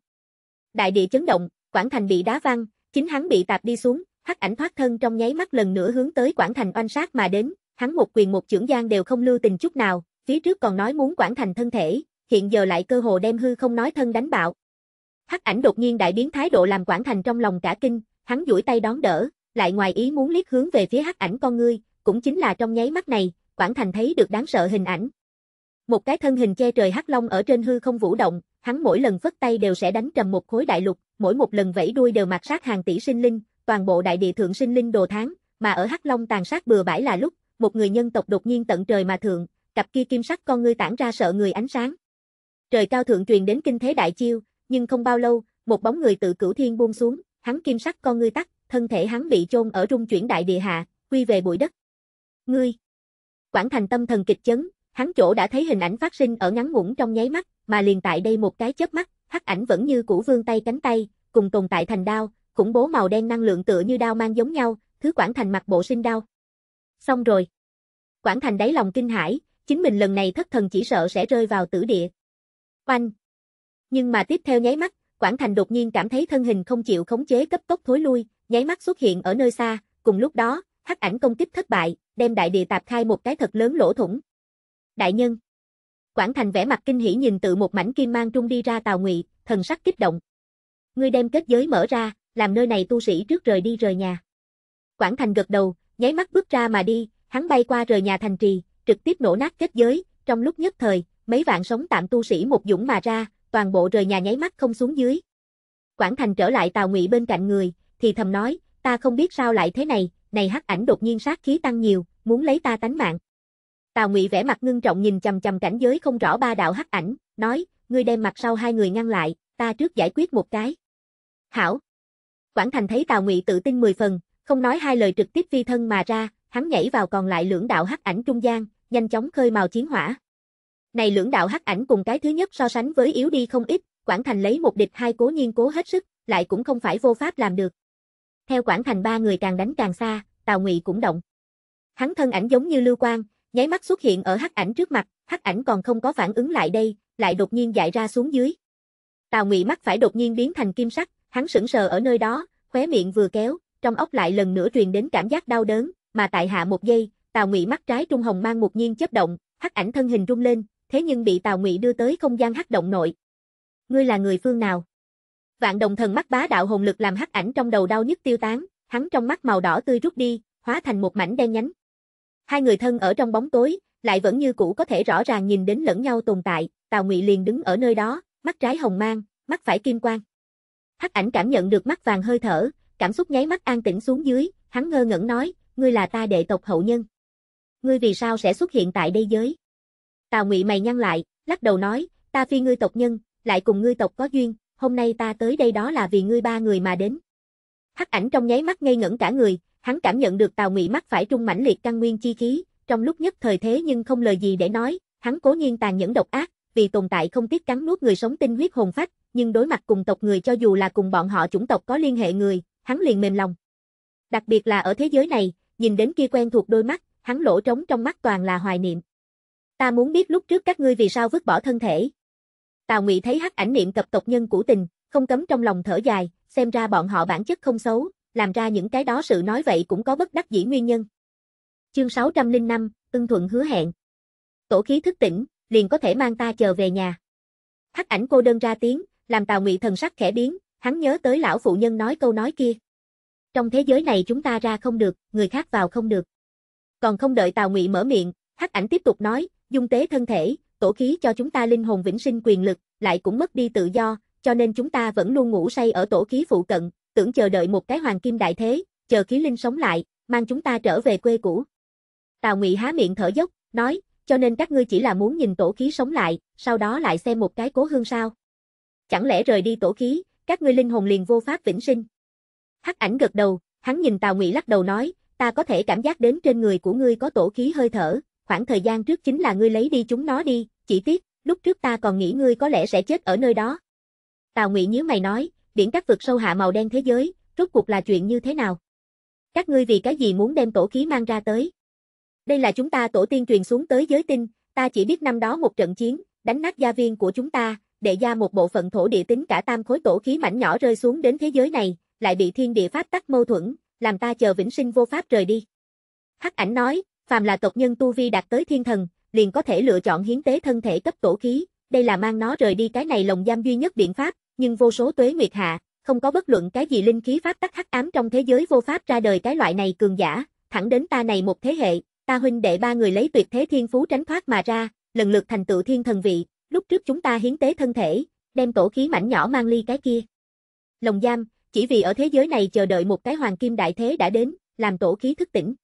Đại địa chấn động, quảng thành bị đá văng, chính hắn bị tạp đi xuống, Hắc ảnh thoát thân trong nháy mắt lần nữa hướng tới quảng thành oanh sát mà đến, hắn một quyền một trưởng gian đều không lưu tình chút nào, phía trước còn nói muốn quản thành thân thể, hiện giờ lại cơ hồ đem hư không nói thân đánh bạo. Hắc ảnh đột nhiên đại biến thái độ làm quản thành trong lòng cả kinh, hắn duỗi tay đón đỡ, lại ngoài ý muốn liếc hướng về phía hắc ảnh con ngươi, cũng chính là trong nháy mắt này, quản thành thấy được đáng sợ hình ảnh. Một cái thân hình che trời hắc long ở trên hư không vũ động, hắn mỗi lần phất tay đều sẽ đánh trầm một khối đại lục, mỗi một lần vẫy đuôi đều mặc sát hàng tỷ sinh linh, toàn bộ đại địa thượng sinh linh đồ tháng, mà ở hắc long tàn sát bừa bãi là lúc, một người nhân tộc đột nhiên tận trời mà thượng, cặp kia kim sắc con ngươi tản ra sợ người ánh sáng. Trời cao thượng truyền đến kinh thế đại chiêu, nhưng không bao lâu, một bóng người tự cửu thiên buông xuống, hắn kim sắc con ngươi tắt, thân thể hắn bị chôn ở rung chuyển đại địa hạ, quy về bụi đất. Ngươi! Quảng thành tâm thần kịch chấn, hắn chỗ đã thấy hình ảnh phát sinh ở ngắn ngủn trong nháy mắt, mà liền tại đây một cái chớp mắt, hắc ảnh vẫn như cũ vương tay cánh tay, cùng tồn tại thành đao, khủng bố màu đen năng lượng tựa như đao mang giống nhau, thứ quảng thành mặc bộ sinh đao xong rồi. Quảng Thành đáy lòng kinh hãi, chính mình lần này thất thần chỉ sợ sẽ rơi vào tử địa. Oanh! Nhưng mà tiếp theo nháy mắt, Quảng Thành đột nhiên cảm thấy thân hình không chịu khống chế cấp tốc thối lui, nháy mắt xuất hiện ở nơi xa, cùng lúc đó, hắc ảnh công kích thất bại, đem đại địa tạp khai một cái thật lớn lỗ thủng. Đại nhân! Quảng Thành vẻ mặt kinh hỉ nhìn tự một mảnh kim mang trung đi ra tàu Ngụy, thần sắc kích động. Ngươi đem kết giới mở ra, làm nơi này tu sĩ trước rời đi rời nhà. Quảng Thành gật đầu, nháy mắt bước ra mà đi, hắn bay qua rời nhà thành trì, trực tiếp nổ nát kết giới, trong lúc nhất thời, mấy vạn sống tạm tu sĩ một dũng mà ra, toàn bộ rời nhà nháy mắt không xuống dưới. Quảng Thành trở lại Tào Ngụy bên cạnh người, thì thầm nói, ta không biết sao lại thế này, này hắc ảnh đột nhiên sát khí tăng nhiều, muốn lấy ta tánh mạng. Tào Ngụy vẻ mặt ngưng trọng nhìn chằm chằm cảnh giới không rõ ba đạo hắc ảnh, nói, ngươi đem mặt sau hai người ngăn lại, ta trước giải quyết một cái. Hảo. Quảng Thành thấy Tào Ngụy tự tin 10 phần, không nói hai lời trực tiếp phi thân mà ra, hắn nhảy vào còn lại lưỡng đạo hắc ảnh trung gian, nhanh chóng khơi màu chiến hỏa. Này lưỡng đạo hắc ảnh cùng cái thứ nhất so sánh với yếu đi không ít, Quảng Thành lấy một địch hai cố nhiên cố hết sức, lại cũng không phải vô pháp làm được. Theo Quảng Thành ba người càng đánh càng xa, Tào Ngụy cũng động. Hắn thân ảnh giống như lưu quang, nháy mắt xuất hiện ở hắc ảnh trước mặt, hắc ảnh còn không có phản ứng lại đây, lại đột nhiên dại ra xuống dưới. Tào Ngụy mắt phải đột nhiên biến thành kim sắc, hắn sững sờ ở nơi đó, khóe miệng vừa kéo, trong ốc lại lần nữa truyền đến cảm giác đau đớn, mà tại hạ một giây, Tào Ngụy mắt trái trung hồng mang một nhiên chớp động, hắc ảnh thân hình rung lên, thế nhưng bị Tào Ngụy đưa tới không gian hắc động nội. Ngươi là người phương nào? Vạn Đồng Thần mắt bá đạo hồn lực làm hắc ảnh trong đầu đau nhức tiêu tán, hắn trong mắt màu đỏ tươi rút đi, hóa thành một mảnh đen nhánh. Hai người thân ở trong bóng tối, lại vẫn như cũ có thể rõ ràng nhìn đến lẫn nhau tồn tại, Tào Ngụy liền đứng ở nơi đó, mắt trái hồng mang, mắt phải kim quang. Hắc ảnh cảm nhận được mắt vàng hơi thở, cảm xúc nháy mắt an tĩnh xuống dưới, hắn ngơ ngẩn nói, ngươi là ta đệ tộc hậu nhân. Ngươi vì sao sẽ xuất hiện tại đây giới? Tào Ngụy mày nhăn lại, lắc đầu nói, ta phi ngươi tộc nhân, lại cùng ngươi tộc có duyên, hôm nay ta tới đây đó là vì ngươi ba người mà đến. Hắc ảnh trong nháy mắt ngây ngẩn cả người, hắn cảm nhận được Tào Ngụy mắt phải trung mãnh liệt căn nguyên chi khí, trong lúc nhất thời thế nhưng không lời gì để nói, hắn cố nhiên tàn nhẫn độc ác, vì tồn tại không tiếc cắn nuốt người sống tinh huyết hồn phách, nhưng đối mặt cùng tộc người cho dù là cùng bọn họ chủng tộc có liên hệ người, hắn liền mềm lòng. Đặc biệt là ở thế giới này, nhìn đến kia quen thuộc đôi mắt, hắn lỗ trống trong mắt toàn là hoài niệm. Ta muốn biết lúc trước các ngươi vì sao vứt bỏ thân thể. Tào Ngụy thấy hắc ảnh niệm cập tộc nhân cũ tình, không cấm trong lòng thở dài, xem ra bọn họ bản chất không xấu, làm ra những cái đó sự nói vậy cũng có bất đắc dĩ nguyên nhân. Chương 605, ưng thuận hứa hẹn. Tổ khí thức tỉnh, liền có thể mang ta chờ về nhà. Hắc ảnh cô đơn ra tiếng, làm Tào Ngụy thần sắc khẽ biến, Hắn nhớ tới lão phụ nhân nói câu nói kia. Trong thế giới này chúng ta ra không được, người khác vào không được. Còn không đợi Tào Ngụy mở miệng, Hắc Ảnh tiếp tục nói, dung tế thân thể, tổ khí cho chúng ta linh hồn vĩnh sinh quyền lực, lại cũng mất đi tự do, cho nên chúng ta vẫn luôn ngủ say ở tổ khí phụ cận, tưởng chờ đợi một cái hoàng kim đại thế, chờ khí linh sống lại, mang chúng ta trở về quê cũ. Tào Ngụy há miệng thở dốc, nói, cho nên các ngươi chỉ là muốn nhìn tổ khí sống lại, sau đó lại xem một cái cố hương sao. Chẳng lẽ rời đi tổ khí, các ngươi linh hồn liền vô pháp vĩnh sinh. Hắc ảnh gật đầu, hắn nhìn Tào Ngụy lắc đầu nói, ta có thể cảm giác đến trên người của ngươi có tổ khí hơi thở, khoảng thời gian trước chính là ngươi lấy đi chúng nó đi, chỉ tiếc, lúc trước ta còn nghĩ ngươi có lẽ sẽ chết ở nơi đó. Tào Ngụy nhíu mày nói, biển các vực sâu hạ màu đen thế giới, rốt cuộc là chuyện như thế nào? Các ngươi vì cái gì muốn đem tổ khí mang ra tới? Đây là chúng ta tổ tiên truyền xuống tới giới tinh, ta chỉ biết năm đó một trận chiến, đánh nát gia viên của chúng ta, đệ ra một bộ phận thổ địa tính cả tam khối tổ khí mảnh nhỏ rơi xuống đến thế giới này, lại bị thiên địa pháp tắc mâu thuẫn, làm ta chờ vĩnh sinh vô pháp rời đi. Hắc ảnh nói, phàm là tộc nhân tu vi đạt tới thiên thần, liền có thể lựa chọn hiến tế thân thể cấp tổ khí, đây là mang nó rời đi cái này lồng giam duy nhất biện pháp, nhưng vô số tuế nguyệt hạ, không có bất luận cái gì linh khí pháp tắc hắc ám trong thế giới vô pháp ra đời cái loại này cường giả, thẳng đến ta này một thế hệ, ta huynh đệ ba người lấy tuyệt thế thiên phú tránh thoát mà ra, lần lượt thành tựu thiên thần vị, lúc trước chúng ta hiến tế thân thể, đem tổ khí mảnh nhỏ mang ly cái kia. Lồng giam, chỉ vì ở thế giới này chờ đợi một cái hoàng kim đại thế đã đến, làm tổ khí thức tỉnh.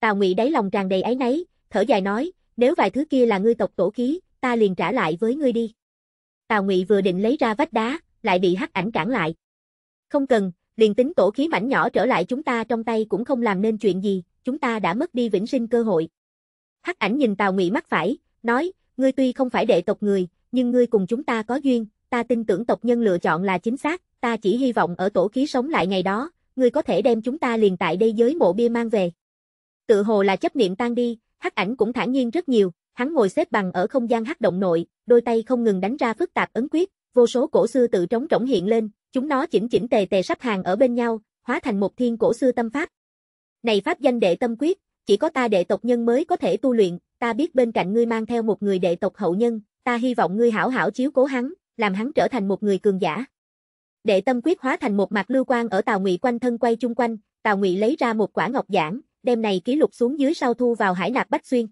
Tào Ngụy đáy lòng tràn đầy áy náy, thở dài nói, nếu vài thứ kia là ngươi tộc tổ khí, ta liền trả lại với ngươi đi. Tào Ngụy vừa định lấy ra vách đá, lại bị Hắc Ảnh cản lại. Không cần, liền tính tổ khí mảnh nhỏ trở lại chúng ta trong tay cũng không làm nên chuyện gì, chúng ta đã mất đi vĩnh sinh cơ hội. Hắc Ảnh nhìn Tào Ngụy mắt phải, nói, ngươi tuy không phải đệ tộc người, nhưng ngươi cùng chúng ta có duyên, ta tin tưởng tộc nhân lựa chọn là chính xác, ta chỉ hy vọng ở tổ khí sống lại ngày đó, ngươi có thể đem chúng ta liền tại đây giới mộ bia mang về. Tự hồ là chấp niệm tan đi, hắc ảnh cũng thản nhiên rất nhiều, hắn ngồi xếp bằng ở không gian hắc động nội, đôi tay không ngừng đánh ra phức tạp ấn quyết, vô số cổ xưa tự trống trống hiện lên, chúng nó chỉnh chỉnh tề tề sắp hàng ở bên nhau, hóa thành một thiên cổ xưa tâm pháp. Này pháp danh đệ tâm quyết, chỉ có ta đệ tộc nhân mới có thể tu luyện, ta biết bên cạnh ngươi mang theo một người đệ tộc hậu nhân, ta hy vọng ngươi hảo hảo chiếu cố hắn, làm hắn trở thành một người cường giả. Đệ tâm quyết hóa thành một mặt lưu quang ở Tào Ngụy quanh thân quay chung quanh, Tào Ngụy lấy ra một quả ngọc giản, đem này ký lục xuống dưới sau thu vào hải nạp bách xuyên.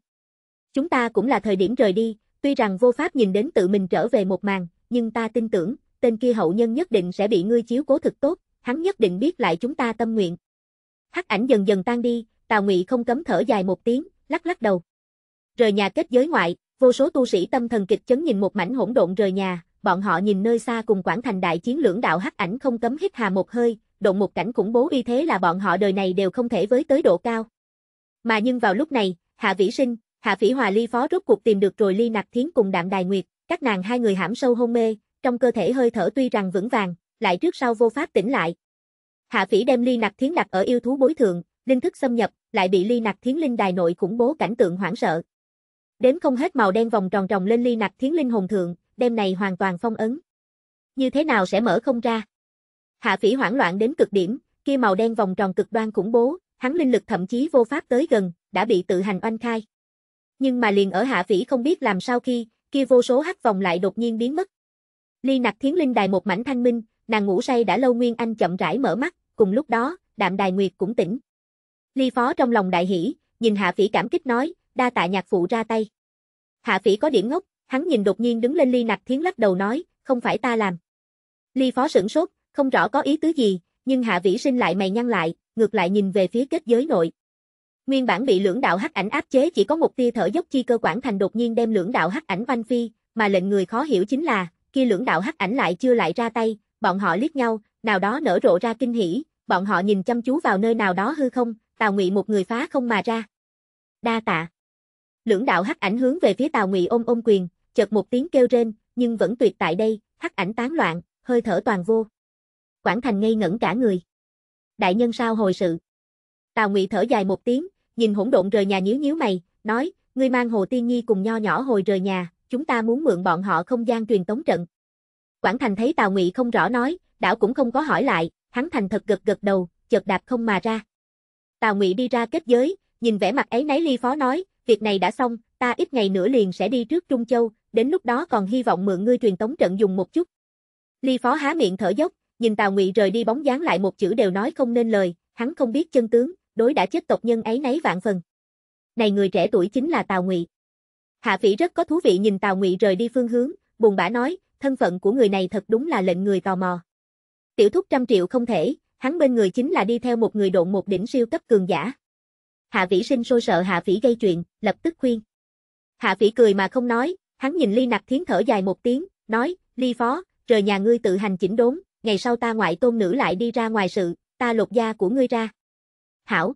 Chúng ta cũng là thời điểm rời đi, tuy rằng vô pháp nhìn đến tự mình trở về một màn, nhưng ta tin tưởng, tên kia hậu nhân nhất định sẽ bị ngươi chiếu cố thực tốt, hắn nhất định biết lại chúng ta tâm nguyện. Hắc ảnh dần dần tan đi, Tào Ngụy không cấm thở dài một tiếng, lắc lắc đầu. Rời nhà kết giới ngoại, vô số tu sĩ tâm thần kịch chấn nhìn một mảnh hỗn độn rời nhà, bọn họ nhìn nơi xa cùng quảng thành đại chiến lưỡng đạo hắc ảnh không cấm hít hà một hơi, động một cảnh khủng bố uy thế là bọn họ đời này đều không thể với tới độ cao. Mà nhưng vào lúc này, Hạ Vĩ Sinh, Hạ Phỉ Hòa Ly Phó rốt cuộc tìm được rồi Ly Nặc Thiến cùng Đạm Đài Nguyệt, các nàng hai người hãm sâu hôn mê, trong cơ thể hơi thở tuy rằng vững vàng, lại trước sau vô pháp tỉnh lại. Hạ Phỉ đem Ly Nặc Thiến đặt ở yêu thú bối thượng, linh thức xâm nhập, lại bị ly nặc thiến linh đài nội khủng bố cảnh tượng hoảng sợ. Đếm không hết màu đen vòng tròn tròn lên ly nặc thiến linh hồn thượng, đêm này hoàn toàn phong ấn. Như thế nào sẽ mở không ra? Hạ phỉ hoảng loạn đến cực điểm, kia màu đen vòng tròn cực đoan khủng bố, hắn linh lực thậm chí vô pháp tới gần, đã bị tự hành oanh khai. Nhưng mà liền ở hạ phỉ không biết làm sao khi, kia vô số hắc vòng lại đột nhiên biến mất. Ly nặc thiến linh đài một mảnh thanh minh, nàng ngủ say đã lâu Nguyên Anh chậm rãi mở mắt, cùng lúc đó, đạm đài nguyệt cũng tỉnh. Ly Phó trong lòng đại hỉ, nhìn Hạ Phỉ cảm kích nói, đa tạ nhạc phụ ra tay. Hạ Phỉ có điểm ngốc, hắn nhìn đột nhiên đứng lên Ly Nặc Thiến lắc đầu nói, không phải ta làm. Ly Phó sửng sốt, không rõ có ý tứ gì, nhưng Hạ Vĩ Sinh lại mày nhăn lại, ngược lại nhìn về phía kết giới nội. Nguyên bản bị lưỡng đạo hắc ảnh áp chế chỉ có một tia thở dốc chi cơ quản thành đột nhiên đem lưỡng đạo hắc ảnh vanh phi, mà lệnh người khó hiểu chính là, khi lưỡng đạo hắc ảnh lại chưa lại ra tay, bọn họ liếc nhau, nào đó nở rộ ra kinh hỉ, bọn họ nhìn chăm chú vào nơi nào đó hư không, Tào Ngụy một người phá không mà ra. Đa tạ. Lưỡng đạo hắc ảnh hướng về phía Tào Ngụy ôm ôm quyền, chợt một tiếng kêu rên, nhưng vẫn tuyệt tại đây, hắc ảnh tán loạn, hơi thở toàn vô. Quảng Thành ngây ngẩn cả người. Đại nhân sao hồi sự? Tào Ngụy thở dài một tiếng, nhìn hỗn độn rời nhà nhíu nhíu mày, nói, ngươi mang Hồ Tiên Nhi cùng nho nhỏ hồi rời nhà, chúng ta muốn mượn bọn họ không gian truyền tống trận. Quảng Thành thấy Tào Ngụy không rõ nói, đảo cũng không có hỏi lại, hắn thành thật gật gật đầu, chợt đạp không mà ra. Tào Ngụy đi ra kết giới, nhìn vẻ mặt ấy náy ly phó nói, việc này đã xong, ta ít ngày nữa liền sẽ đi trước Trung Châu, đến lúc đó còn hy vọng mượn ngươi truyền tống trận dùng một chút. Ly phó há miệng thở dốc, nhìn Tào Ngụy rời đi bóng dáng lại một chữ đều nói không nên lời, hắn không biết chân tướng, đối đã chết tộc nhân ấy nấy vạn phần. Này người trẻ tuổi chính là Tào Ngụy. Hạ Phỉ rất có thú vị nhìn Tào Ngụy rời đi phương hướng, buồn bã nói, thân phận của người này thật đúng là lệnh người tò mò. Tiểu thúc trăm triệu không thể, hắn bên người chính là đi theo một người độn một đỉnh siêu cấp cường giả. Hạ Vĩ Sinh sôi sợ Hạ Vĩ gây chuyện, lập tức khuyên. Hạ Vĩ cười mà không nói, hắn nhìn Ly Nặc Thiến thở dài một tiếng, nói, Ly Phó, trời nhà ngươi tự hành chỉnh đốn, ngày sau ta ngoại tôn nữ lại đi ra ngoài sự, ta lột da của ngươi ra. Hảo.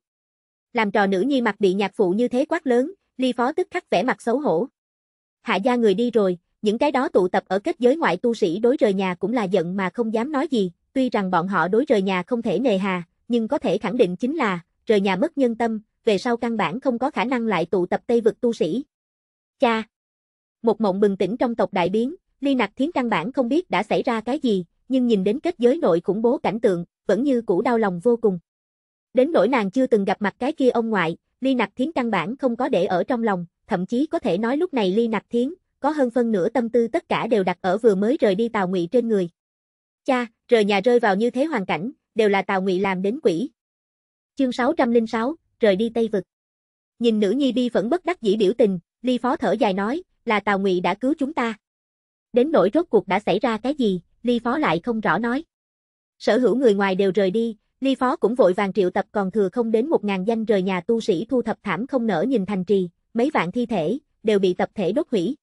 Làm trò nữ nhi mặt bị nhạc phụ như thế quát lớn, Ly Phó tức khắc vẻ mặt xấu hổ. Hạ gia người đi rồi, những cái đó tụ tập ở kết giới ngoại tu sĩ đối rời nhà cũng là giận mà không dám nói gì, Tuy rằng bọn họ đối rời nhà không thể nề hà, nhưng có thể khẳng định chính là, rời nhà mất nhân tâm, về sau căn bản không có khả năng lại tụ tập Tây vực tu sĩ. Cha! Một mộng bừng tỉnh trong tộc đại biến, Ly Nặc Thiến căn bản không biết đã xảy ra cái gì, nhưng nhìn đến kết giới nội khủng bố cảnh tượng, vẫn như cũ đau lòng vô cùng. Đến nỗi nàng chưa từng gặp mặt cái kia ông ngoại, Ly Nặc Thiến căn bản không có để ở trong lòng, thậm chí có thể nói lúc này Ly Nặc Thiến, có hơn phân nửa tâm tư tất cả đều đặt ở vừa mới rời đi tàu Ngụy trên người. Cha, rời nhà rơi vào như thế hoàn cảnh, đều là Tào Ngụy làm đến quỷ. Chương 606, rời đi Tây vực. Nhìn nữ nhi bi vẫn bất đắc dĩ biểu tình, Ly Phó thở dài nói, là Tào Ngụy đã cứu chúng ta. Đến nỗi rốt cuộc đã xảy ra cái gì, Ly Phó lại không rõ nói. Sở hữu người ngoài đều rời đi, Ly Phó cũng vội vàng triệu tập còn thừa không đến một ngàn danh rời nhà tu sĩ thu thập thảm không nở nhìn thành trì, mấy vạn thi thể, đều bị tập thể đốt hủy.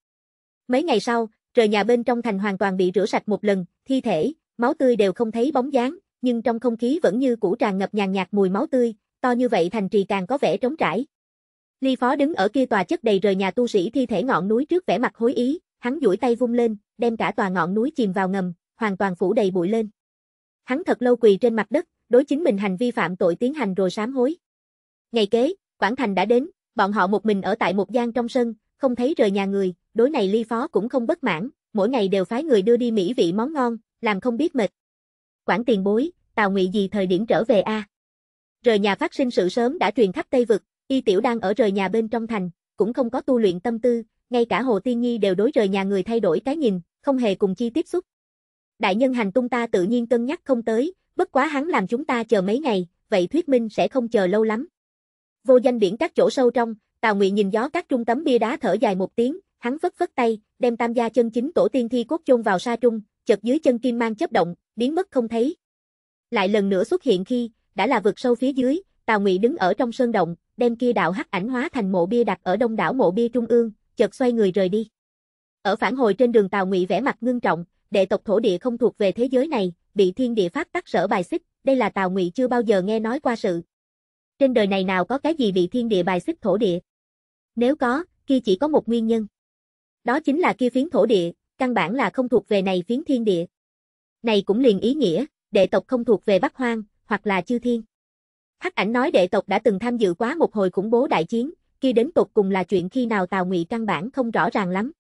Mấy ngày sau, rời nhà bên trong thành hoàn toàn bị rửa sạch một lần, thi thể, máu tươi đều không thấy bóng dáng, nhưng trong không khí vẫn như cũ tràn ngập nhàn nhạt mùi máu tươi, to như vậy thành trì càng có vẻ trống trải. Ly Phó đứng ở kia tòa chất đầy rời nhà tu sĩ thi thể ngọn núi trước vẻ mặt hối ý, hắn duỗi tay vung lên, đem cả tòa ngọn núi chìm vào ngầm, hoàn toàn phủ đầy bụi lên. Hắn thật lâu quỳ trên mặt đất, đối chính mình hành vi phạm tội tiến hành rồi sám hối. Ngày kế, Quảng Thành đã đến, bọn họ một mình ở tại một gian trong sân, không thấy rời nhà người, đối này Ly Phó cũng không bất mãn, mỗi ngày đều phái người đưa đi mỹ vị món ngon, làm không biết mệt. quản tiền bối, Tào Ngụy gì thời điểm trở về a? Rời nhà phát sinh sự sớm đã truyền khắp Tây vực, y tiểu đang ở rời nhà bên trong thành, cũng không có tu luyện tâm tư, ngay cả Hồ Tiên Nhi đều đối rời nhà người thay đổi cái nhìn, không hề cùng chi tiếp xúc. Đại nhân hành tung ta tự nhiên cân nhắc không tới, bất quá hắn làm chúng ta chờ mấy ngày, vậy thuyết minh sẽ không chờ lâu lắm. Vô danh biển các chỗ sâu trong, Tào Ngụy nhìn gió các trung tấm bia đá thở dài một tiếng, hắn vất vất tay, đem tam gia chân chính tổ tiên thi cốt chôn vào sa trung, chợt dưới chân kim mang chớp động, biến mất không thấy. Lại lần nữa xuất hiện khi, đã là vực sâu phía dưới, Tào Ngụy đứng ở trong sơn động, đem kia đạo hắc ảnh hóa thành mộ bia đặt ở đông đảo mộ bia trung ương, chợt xoay người rời đi. Ở phản hồi trên đường Tào Ngụy vẻ mặt ngưng trọng, đệ tộc thổ địa không thuộc về thế giới này, bị thiên địa phát tắc sở bài xích, đây là Tào Ngụy chưa bao giờ nghe nói qua sự. Trên đời này nào có cái gì bị thiên địa bài xích thổ địa? Nếu có, kia chỉ có một nguyên nhân. Đó chính là kia phiến thổ địa, căn bản là không thuộc về này phiến thiên địa. Này cũng liền ý nghĩa, đệ tộc không thuộc về Bắc Hoang, hoặc là chư thiên. Hắc ảnh nói đệ tộc đã từng tham dự quá một hồi khủng bố đại chiến, kia đến tột cùng là chuyện khi nào Tào Ngụy căn bản không rõ ràng lắm.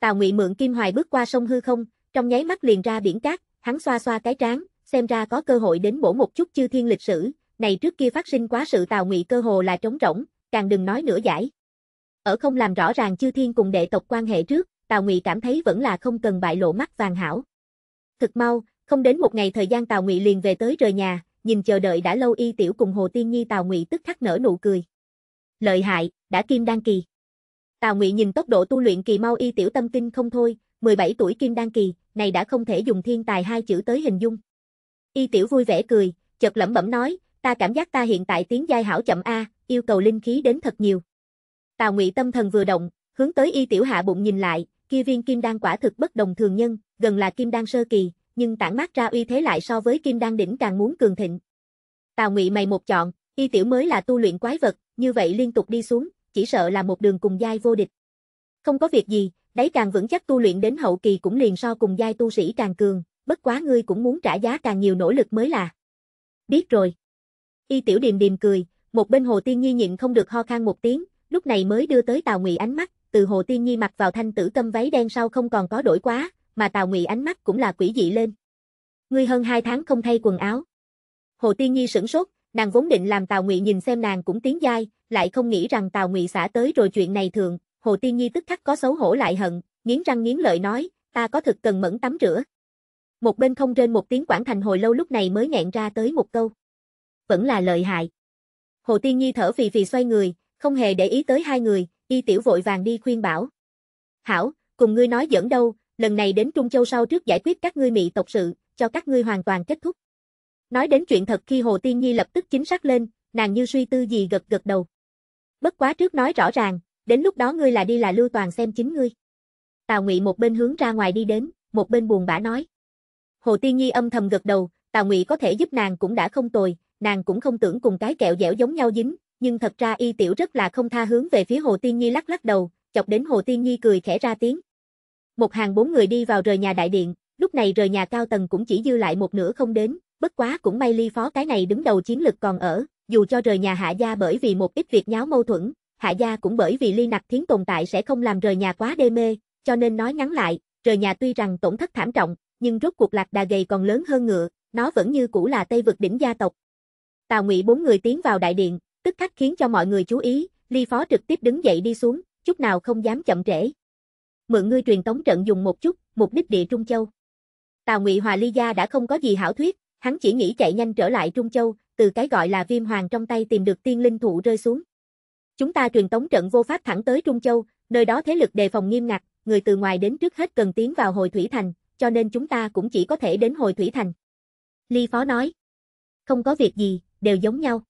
Tào Ngụy mượn Kim Hoài bước qua sông hư không, trong nháy mắt liền ra biển cát, hắn xoa xoa cái trán, xem ra có cơ hội đến bổ một chút chư thiên lịch sử, này trước kia phát sinh quá sự Tào Ngụy cơ hồ là trống rỗng, càng đừng nói nữa giải. Ở không làm rõ ràng chư thiên cùng đệ tộc quan hệ trước, Tào Ngụy cảm thấy vẫn là không cần bại lộ mắt vàng hảo. Thực mau, không đến một ngày thời gian Tào Ngụy liền về tới rời nhà, nhìn chờ đợi đã lâu Y Tiểu cùng Hồ Tiên Nhi Tào Ngụy tức khắc nở nụ cười. Lợi hại, đã kim đan kỳ. Tào Ngụy nhìn tốc độ tu luyện kỳ mau Y Tiểu tâm kinh không thôi, 17 tuổi kim đan kỳ, này đã không thể dùng thiên tài hai chữ tới hình dung. Y Tiểu vui vẻ cười, chợt lẩm bẩm nói, ta cảm giác ta hiện tại tiếng giai hảo chậm a, yêu cầu linh khí đến thật nhiều. Tào Ngụy tâm thần vừa động, hướng tới Y Tiểu hạ bụng nhìn lại, kia viên kim đan quả thực bất đồng thường nhân, gần là kim đan sơ kỳ, nhưng tản mát ra uy thế lại so với kim đan đỉnh càng muốn cường thịnh. Tào Ngụy mày một chọn, y tiểu mới là tu luyện quái vật, như vậy liên tục đi xuống, chỉ sợ là một đường cùng giai vô địch. Không có việc gì, đấy càng vững chắc tu luyện đến hậu kỳ cũng liền so cùng giai tu sĩ càng cường, bất quá ngươi cũng muốn trả giá càng nhiều nỗ lực mới là. Biết rồi. Y tiểu điềm điềm cười, một bên Hồ Tiên Nhi nhịn không được ho khan một tiếng, lúc này mới đưa tới Tào Ngụy ánh mắt, từ Hồ Tiên Nhi mặc vào thanh tử tâm váy đen sau không còn có đổi quá, mà Tào Ngụy ánh mắt cũng là quỷ dị lên. Ngươi hơn hai tháng không thay quần áo. Hồ Tiên Nhi sửng sốt, nàng vốn định làm Tào Ngụy nhìn xem nàng cũng tiến giai, lại không nghĩ rằng Tào Ngụy xả tới rồi chuyện này thường, Hồ Tiên Nhi tức khắc có xấu hổ lại hận, nghiến răng nghiến lợi nói, ta có thực cần mẫn tắm rửa. Một bên không trên một tiếng quản thành hồi lâu lúc này mới nghẹn ra tới một câu. Vẫn là lợi hại. Hồ Tiên Nhi thở phì phì xoay người, không hề để ý tới hai người, Y Tiểu vội vàng đi khuyên bảo. Hảo, cùng ngươi nói dẫn đâu, lần này đến Trung Châu sau trước giải quyết các ngươi mị tộc sự, cho các ngươi hoàn toàn kết thúc. Nói đến chuyện thật khi Hồ Tiên Nhi lập tức chính xác lên, nàng như suy tư gì gật gật đầu. Bất quá trước nói rõ ràng, đến lúc đó ngươi là đi là lưu toàn xem chính ngươi. Tào Ngụy một bên hướng ra ngoài đi đến, một bên buồn bã nói. Hồ Tiên Nhi âm thầm gật đầu, Tào Ngụy có thể giúp nàng cũng đã không tồi, nàng cũng không tưởng cùng cái kẹo dẻo giống nhau dính, nhưng thật ra y tiểu rất là không tha hướng về phía Hồ Tiên Nhi lắc lắc đầu, chọc đến Hồ Tiên Nhi cười khẽ ra tiếng. Một hàng bốn người đi vào rời nhà đại điện, lúc này rời nhà cao tầng cũng chỉ dư lại một nửa không đến, bất quá cũng may ly phó cái này đứng đầu chiến lực còn ở, dù cho rời nhà hạ gia bởi vì một ít việc nháo mâu thuẫn, hạ gia cũng bởi vì ly nặc thiến tồn tại sẽ không làm rời nhà quá đê mê, cho nên nói ngắn lại, rời nhà tuy rằng tổn thất thảm trọng, nhưng rốt cuộc lạc đà gầy còn lớn hơn ngựa, nó vẫn như cũ là Tây vực đỉnh gia tộc. Tào Ngụy bốn người tiến vào đại điện, tức khắc khiến cho mọi người chú ý, Ly Phó trực tiếp đứng dậy đi xuống, chút nào không dám chậm trễ. Mượn ngươi truyền tống trận dùng một chút, mục đích địa Trung Châu. Tào Ngụy Hòa Ly Gia đã không có gì hảo thuyết, hắn chỉ nghĩ chạy nhanh trở lại Trung Châu, từ cái gọi là viêm hoàng trong tay tìm được tiên linh thụ rơi xuống. Chúng ta truyền tống trận vô pháp thẳng tới Trung Châu, nơi đó thế lực đề phòng nghiêm ngặt, người từ ngoài đến trước hết cần tiến vào hồi thủy thành, cho nên chúng ta cũng chỉ có thể đến hồi thủy thành. Ly Phó nói, không có việc gì, đều giống nhau.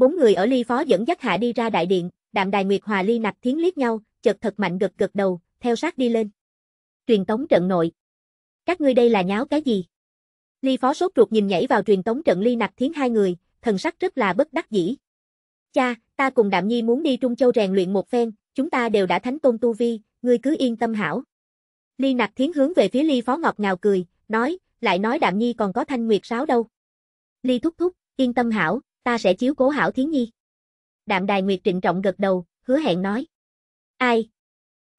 Bốn người ở ly phó dẫn dắt hạ đi ra đại điện, đạm đài Nguyệt Hòa ly nặc thiến liếc nhau, chợt thật mạnh gật gật đầu, theo sát đi lên. Truyền tống trận nội. Các ngươi đây là nháo cái gì? Ly phó sốt ruột nhìn nhảy vào truyền tống trận ly nặc thiến hai người, thần sắc rất là bất đắc dĩ. Cha, ta cùng đạm nhi muốn đi Trung Châu rèn luyện một phen, chúng ta đều đã thánh tôn tu vi, ngươi cứ yên tâm hảo. Ly nặc thiến hướng về phía ly phó ngọt ngào cười, nói, lại nói đạm nhi còn có thanh nguyệt sáo đâu. Ly thúc thúc, yên tâm hảo, ta sẽ chiếu cố hảo thiến nhi. Đạm đài nguyệt trịnh trọng gật đầu, hứa hẹn nói. Ai?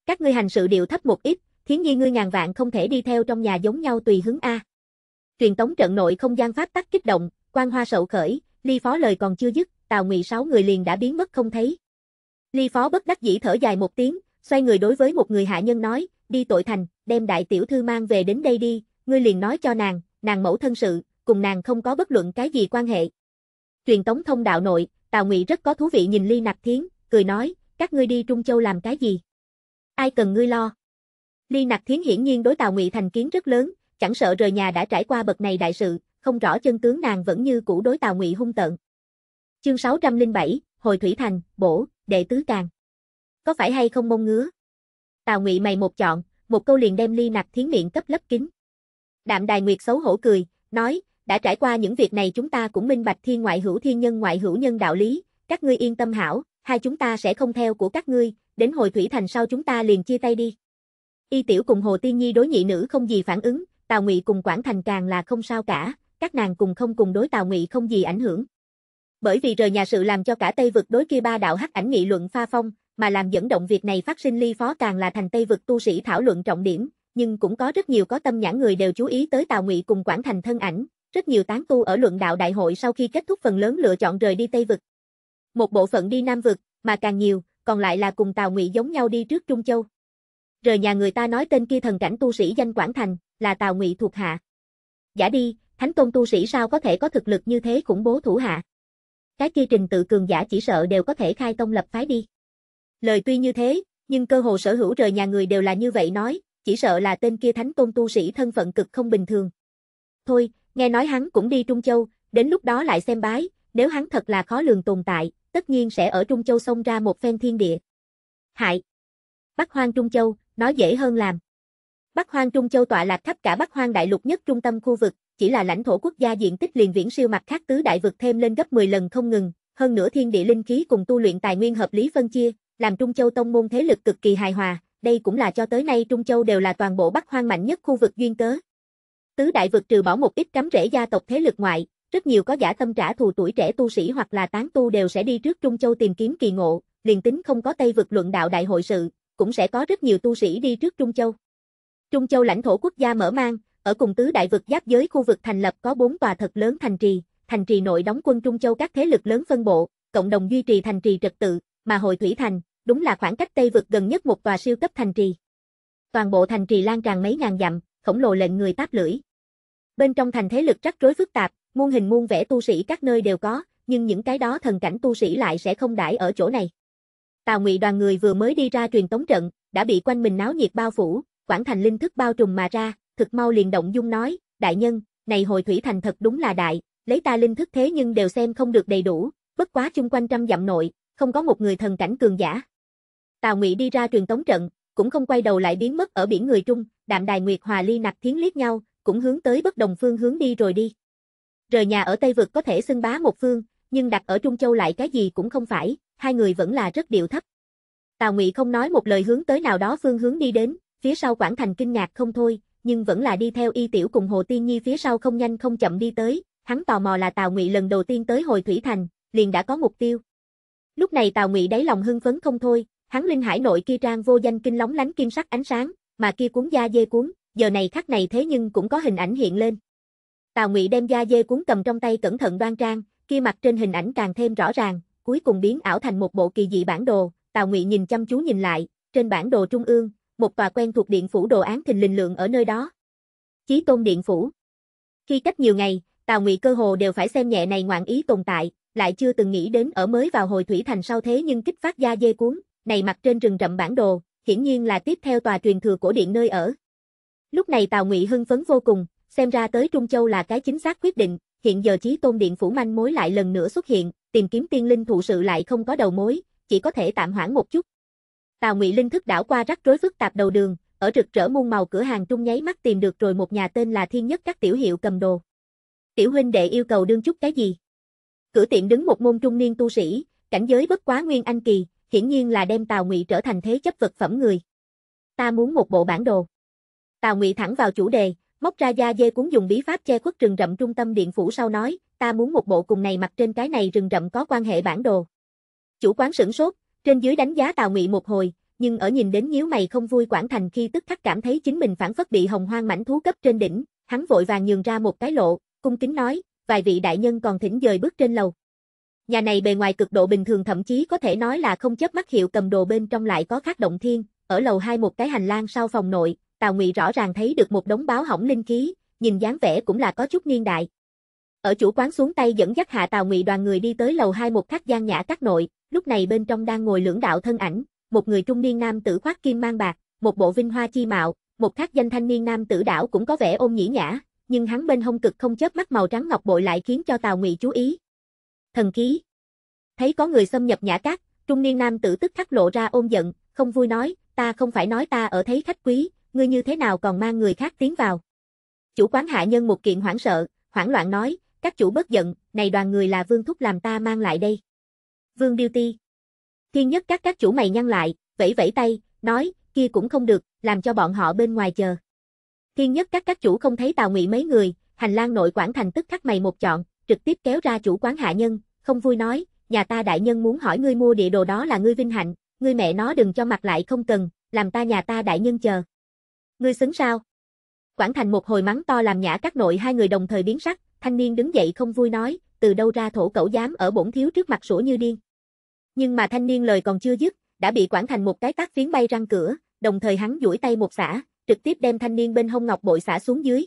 Các ngươi hành sự điệu thấp một ít, thiến nhi ngươi ngàn vạn không thể đi theo trong nhà giống nhau tùy hứng A. Truyền tống trận nội không gian pháp tắc kích động, quan hoa sậu khởi, ly phó lời còn chưa dứt, tào ngụy sáu người liền đã biến mất không thấy. Ly phó bất đắc dĩ thở dài một tiếng, xoay người đối với một người hạ nhân nói, đi tội thành, đem đại tiểu thư mang về đến đây đi, ngươi liền nói cho nàng, nàng mẫu thân sự, cùng nàng không có bất luận cái gì quan hệ truyền tống thông đạo nội, Tào Ngụy rất có thú vị nhìn Ly nặc Thiến, cười nói, các ngươi đi Trung Châu làm cái gì? Ai cần ngươi lo? Ly nặc Thiến hiển nhiên đối Tào Ngụy thành kiến rất lớn, chẳng sợ rời nhà đã trải qua bậc này đại sự, không rõ chân tướng nàng vẫn như cũ đối Tào Ngụy hung tợn. Chương 607, Hồi Thủy Thành, bổ, đệ tứ càng. Có phải hay không mông ngứa? Tào Ngụy mày một chọn, một câu liền đem Ly nặc Thiến miệng cấp lấp kín. Đạm Đài Nguyệt xấu hổ cười, nói, đã trải qua những việc này chúng ta cũng minh bạch thiên ngoại hữu thiên nhân ngoại hữu nhân đạo lý, các ngươi yên tâm hảo, hai chúng ta sẽ không theo của các ngươi, đến hồi thủy thành sau chúng ta liền chia tay đi. Y tiểu cùng Hồ Tiên Nhi đối nhị nữ không gì phản ứng, Tào Ngụy cùng Quảng Thành càng là không sao cả, các nàng cùng không cùng đối Tào Ngụy không gì ảnh hưởng. Bởi vì rời nhà sự làm cho cả Tây vực đối kia ba đạo hắc ảnh nghị luận pha phong, mà làm dẫn động việc này phát sinh ly phó càng là thành Tây vực tu sĩ thảo luận trọng điểm, nhưng cũng có rất nhiều có tâm nhãn người đều chú ý tới Tào Ngụy cùng Quảng Thành thân ảnh, rất nhiều tán tu ở luận đạo đại hội sau khi kết thúc phần lớn lựa chọn rời đi Tây Vực. Một bộ phận đi Nam Vực, mà càng nhiều, còn lại là cùng Tào Ngụy giống nhau đi trước Trung Châu. Rời nhà người ta nói tên kia thần cảnh tu sĩ danh Quảng Thành, là Tào Ngụy thuộc hạ. Giả đi, thánh tôn tu sĩ sao có thể có thực lực như thế khủng bố thủ hạ. Cái kia trình tự cường giả chỉ sợ đều có thể khai tông lập phái đi. Lời tuy như thế, nhưng cơ hồ sở hữu rời nhà người đều là như vậy nói, chỉ sợ là tên kia thánh tôn tu sĩ thân phận cực không bình thường. Thôi, nghe nói hắn cũng đi Trung Châu, đến lúc đó lại xem bái, nếu hắn thật là khó lường tồn tại, tất nhiên sẽ ở Trung Châu xông ra một phen thiên địa. Hại! Bắc Hoang Trung Châu, nói dễ hơn làm. Bắc Hoang Trung Châu tọa lạc khắp cả Bắc Hoang đại lục nhất trung tâm khu vực, chỉ là lãnh thổ quốc gia diện tích liền viễn siêu mặt khác tứ đại vực thêm lên gấp 10 lần không ngừng, hơn nữa thiên địa linh khí cùng tu luyện tài nguyên hợp lý phân chia, làm Trung Châu tông môn thế lực cực kỳ hài hòa, đây cũng là cho tới nay Trung Châu đều là toàn bộ Bắc Hoang mạnh nhất khu vực duyên cớ tứ đại vực trừ bỏ một ít cắm rễ gia tộc thế lực ngoại, rất nhiều có giả tâm trả thù tuổi trẻ tu sĩ hoặc là tán tu đều sẽ đi trước Trung Châu tìm kiếm kỳ ngộ, liền tính không có Tây vực luận đạo đại hội sự, cũng sẽ có rất nhiều tu sĩ đi trước Trung Châu. Trung Châu lãnh thổ quốc gia mở mang, ở cùng tứ đại vực giáp giới khu vực thành lập có bốn tòa thật lớn thành trì, thành trì nội đóng quân Trung Châu các thế lực lớn phân bộ, cộng đồng duy trì thành trì trật tự, mà hội thủy thành, đúng là khoảng cách Tây vực gần nhất một tòa siêu cấp thành trì. Toàn bộ thành trì lan tràn mấy ngàn dặm, khổng lồ lệnh người táp lưỡi, Bên trong thành thế lực rắc rối phức tạp, muôn hình muôn vẻ tu sĩ các nơi đều có, nhưng những cái đó thần cảnh tu sĩ lại sẽ không đãi ở chỗ này. Tào Ngụy đoàn người vừa mới đi ra truyền tống trận, đã bị quanh mình náo nhiệt bao phủ, quảng thành linh thức bao trùm mà ra, thực mau liền động dung nói, đại nhân, này hồi thủy thành thật đúng là đại, lấy ta linh thức thế nhưng đều xem không được đầy đủ, bất quá chung quanh trăm dặm nội, không có một người thần cảnh cường giả. Tào Ngụy đi ra truyền tống trận, cũng không quay đầu lại biến mất ở biển người trung, Đạm Đài Nguyệt Hòa Ly Nặc Thiến liếc nhau, cũng hướng tới bất đồng phương hướng đi rồi đi. Rời nhà ở Tây Vực có thể xưng bá một phương, nhưng đặt ở Trung Châu lại cái gì cũng không phải, hai người vẫn là rất điệu thấp. Tào Ngụy không nói một lời hướng tới nào đó phương hướng đi đến, phía sau Quảng Thành kinh ngạc không thôi, nhưng vẫn là đi theo Y Tiểu cùng Hồ Tiên Nhi phía sau không nhanh không chậm đi tới, hắn tò mò là Tào Ngụy lần đầu tiên tới hồi thủy thành, liền đã có mục tiêu. Lúc này Tào Ngụy đáy lòng hưng phấn không thôi, hắn linh hải nội kia trang vô danh kinh lóng lánh kim sắc ánh sáng, mà kia cuốn da dê cuốn, giờ này khắc này thế nhưng cũng có hình ảnh hiện lên. Tào Ngụy đem da dê cuốn cầm trong tay cẩn thận đoan trang, kia mặt trên hình ảnh càng thêm rõ ràng, cuối cùng biến ảo thành một bộ kỳ dị bản đồ, Tào Ngụy nhìn chăm chú nhìn lại, trên bản đồ trung ương, một tòa quen thuộc điện phủ đồ án thình lình lượng ở nơi đó. Chí Tôn điện phủ. Khi cách nhiều ngày, Tào Ngụy cơ hồ đều phải xem nhẹ này ngoạn ý tồn tại, lại chưa từng nghĩ đến ở mới vào hồi thủy thành sau thế nhưng kích phát da dê cuốn, này mặt trên rừng rậm bản đồ, hiển nhiên là tiếp theo tòa truyền thừa của điện nơi ở. Lúc này Tào Ngụy hưng phấn vô cùng, xem ra tới Trung Châu là cái chính xác quyết định, hiện giờ Chí Tôn Điện phủ manh mối lại lần nữa xuất hiện, tìm kiếm tiên linh thụ sự lại không có đầu mối, chỉ có thể tạm hoãn một chút. Tào Ngụy linh thức đảo qua rắc rối phức tạp đầu đường, ở rực rỡ muôn màu cửa hàng trung nháy mắt tìm được rồi một nhà tên là Thiên Nhất các tiểu hiệu cầm đồ. Tiểu huynh đệ yêu cầu đương chút cái gì? Cửa tiệm đứng một môn trung niên tu sĩ, cảnh giới bất quá nguyên anh kỳ, hiển nhiên là đem Tào Ngụy trở thành thế chấp vật phẩm người. Ta muốn một bộ bản đồ. Tào Ngụy thẳng vào chủ đề, móc ra da dê cuốn dùng bí pháp che khuất rừng rậm trung tâm điện phủ sau nói, ta muốn một bộ cùng này mặc trên cái này rừng rậm có quan hệ bản đồ. Chủ quán sửng sốt, trên dưới đánh giá Tào Ngụy một hồi, nhưng ở nhìn đến nhíu mày không vui quản Thành khi tức khắc cảm thấy chính mình phản phất bị hồng hoang mảnh thú cấp trên đỉnh, hắn vội vàng nhường ra một cái lộ, cung kính nói, vài vị đại nhân còn thỉnh dời bước trên lầu. Nhà này bề ngoài cực độ bình thường thậm chí có thể nói là không chấp mắt hiệu cầm đồ bên trong lại có khác động thiên, ở lầu hai một cái hành lang sau phòng nội, Tào Ngụy rõ ràng thấy được một đống báo hỏng linh khí, nhìn dáng vẻ cũng là có chút niên đại. Ở chủ quán xuống tay dẫn dắt hạ Tào Ngụy đoàn người đi tới lầu hai một khách gian nhã các nội, lúc này bên trong đang ngồi lưỡng đạo thân ảnh, một người trung niên nam tử khoác kim mang bạc, một bộ vinh hoa chi mạo, một khác danh thanh niên nam tử đảo cũng có vẻ ôm nhĩ nhã, nhưng hắn bên hông cực không chớp mắt màu trắng ngọc bội lại khiến cho Tào Ngụy chú ý. Thần khí. Thấy có người xâm nhập nhã các, trung niên nam tử tức khắc lộ ra ôm giận, không vui nói, ta không phải nói ta ở thấy khách quý, ngươi như thế nào còn mang người khác tiến vào. Chủ quán hạ nhân một kiện hoảng sợ, hoảng loạn nói, các chủ bất giận, này đoàn người là vương thúc làm ta mang lại đây. Vương Beauty. Thiên nhất các các chủ mày nhăn lại, vẫy vẫy tay, nói, kia cũng không được, làm cho bọn họ bên ngoài chờ. Thiên nhất các các chủ không thấy tào ngụy mấy người, hành lang nội quản thành tức khắc mày một chọn, trực tiếp kéo ra chủ quán hạ nhân, không vui nói, nhà ta đại nhân muốn hỏi ngươi mua địa đồ đó là ngươi vinh hạnh, ngươi mẹ nó đừng cho mặt lại không cần, làm ta nhà ta đại nhân chờ. Ngươi xứng sao? Quảng Thành một hồi mắng to làm nhã các nội hai người đồng thời biến sắc, thanh niên đứng dậy không vui nói, từ đâu ra thổ cẩu dám ở bổn thiếu trước mặt sủa như điên. Nhưng mà thanh niên lời còn chưa dứt, đã bị Quảng Thành một cái tát phiến bay răng cửa, đồng thời hắn duỗi tay một xả, trực tiếp đem thanh niên bên hông ngọc bội xả xuống dưới.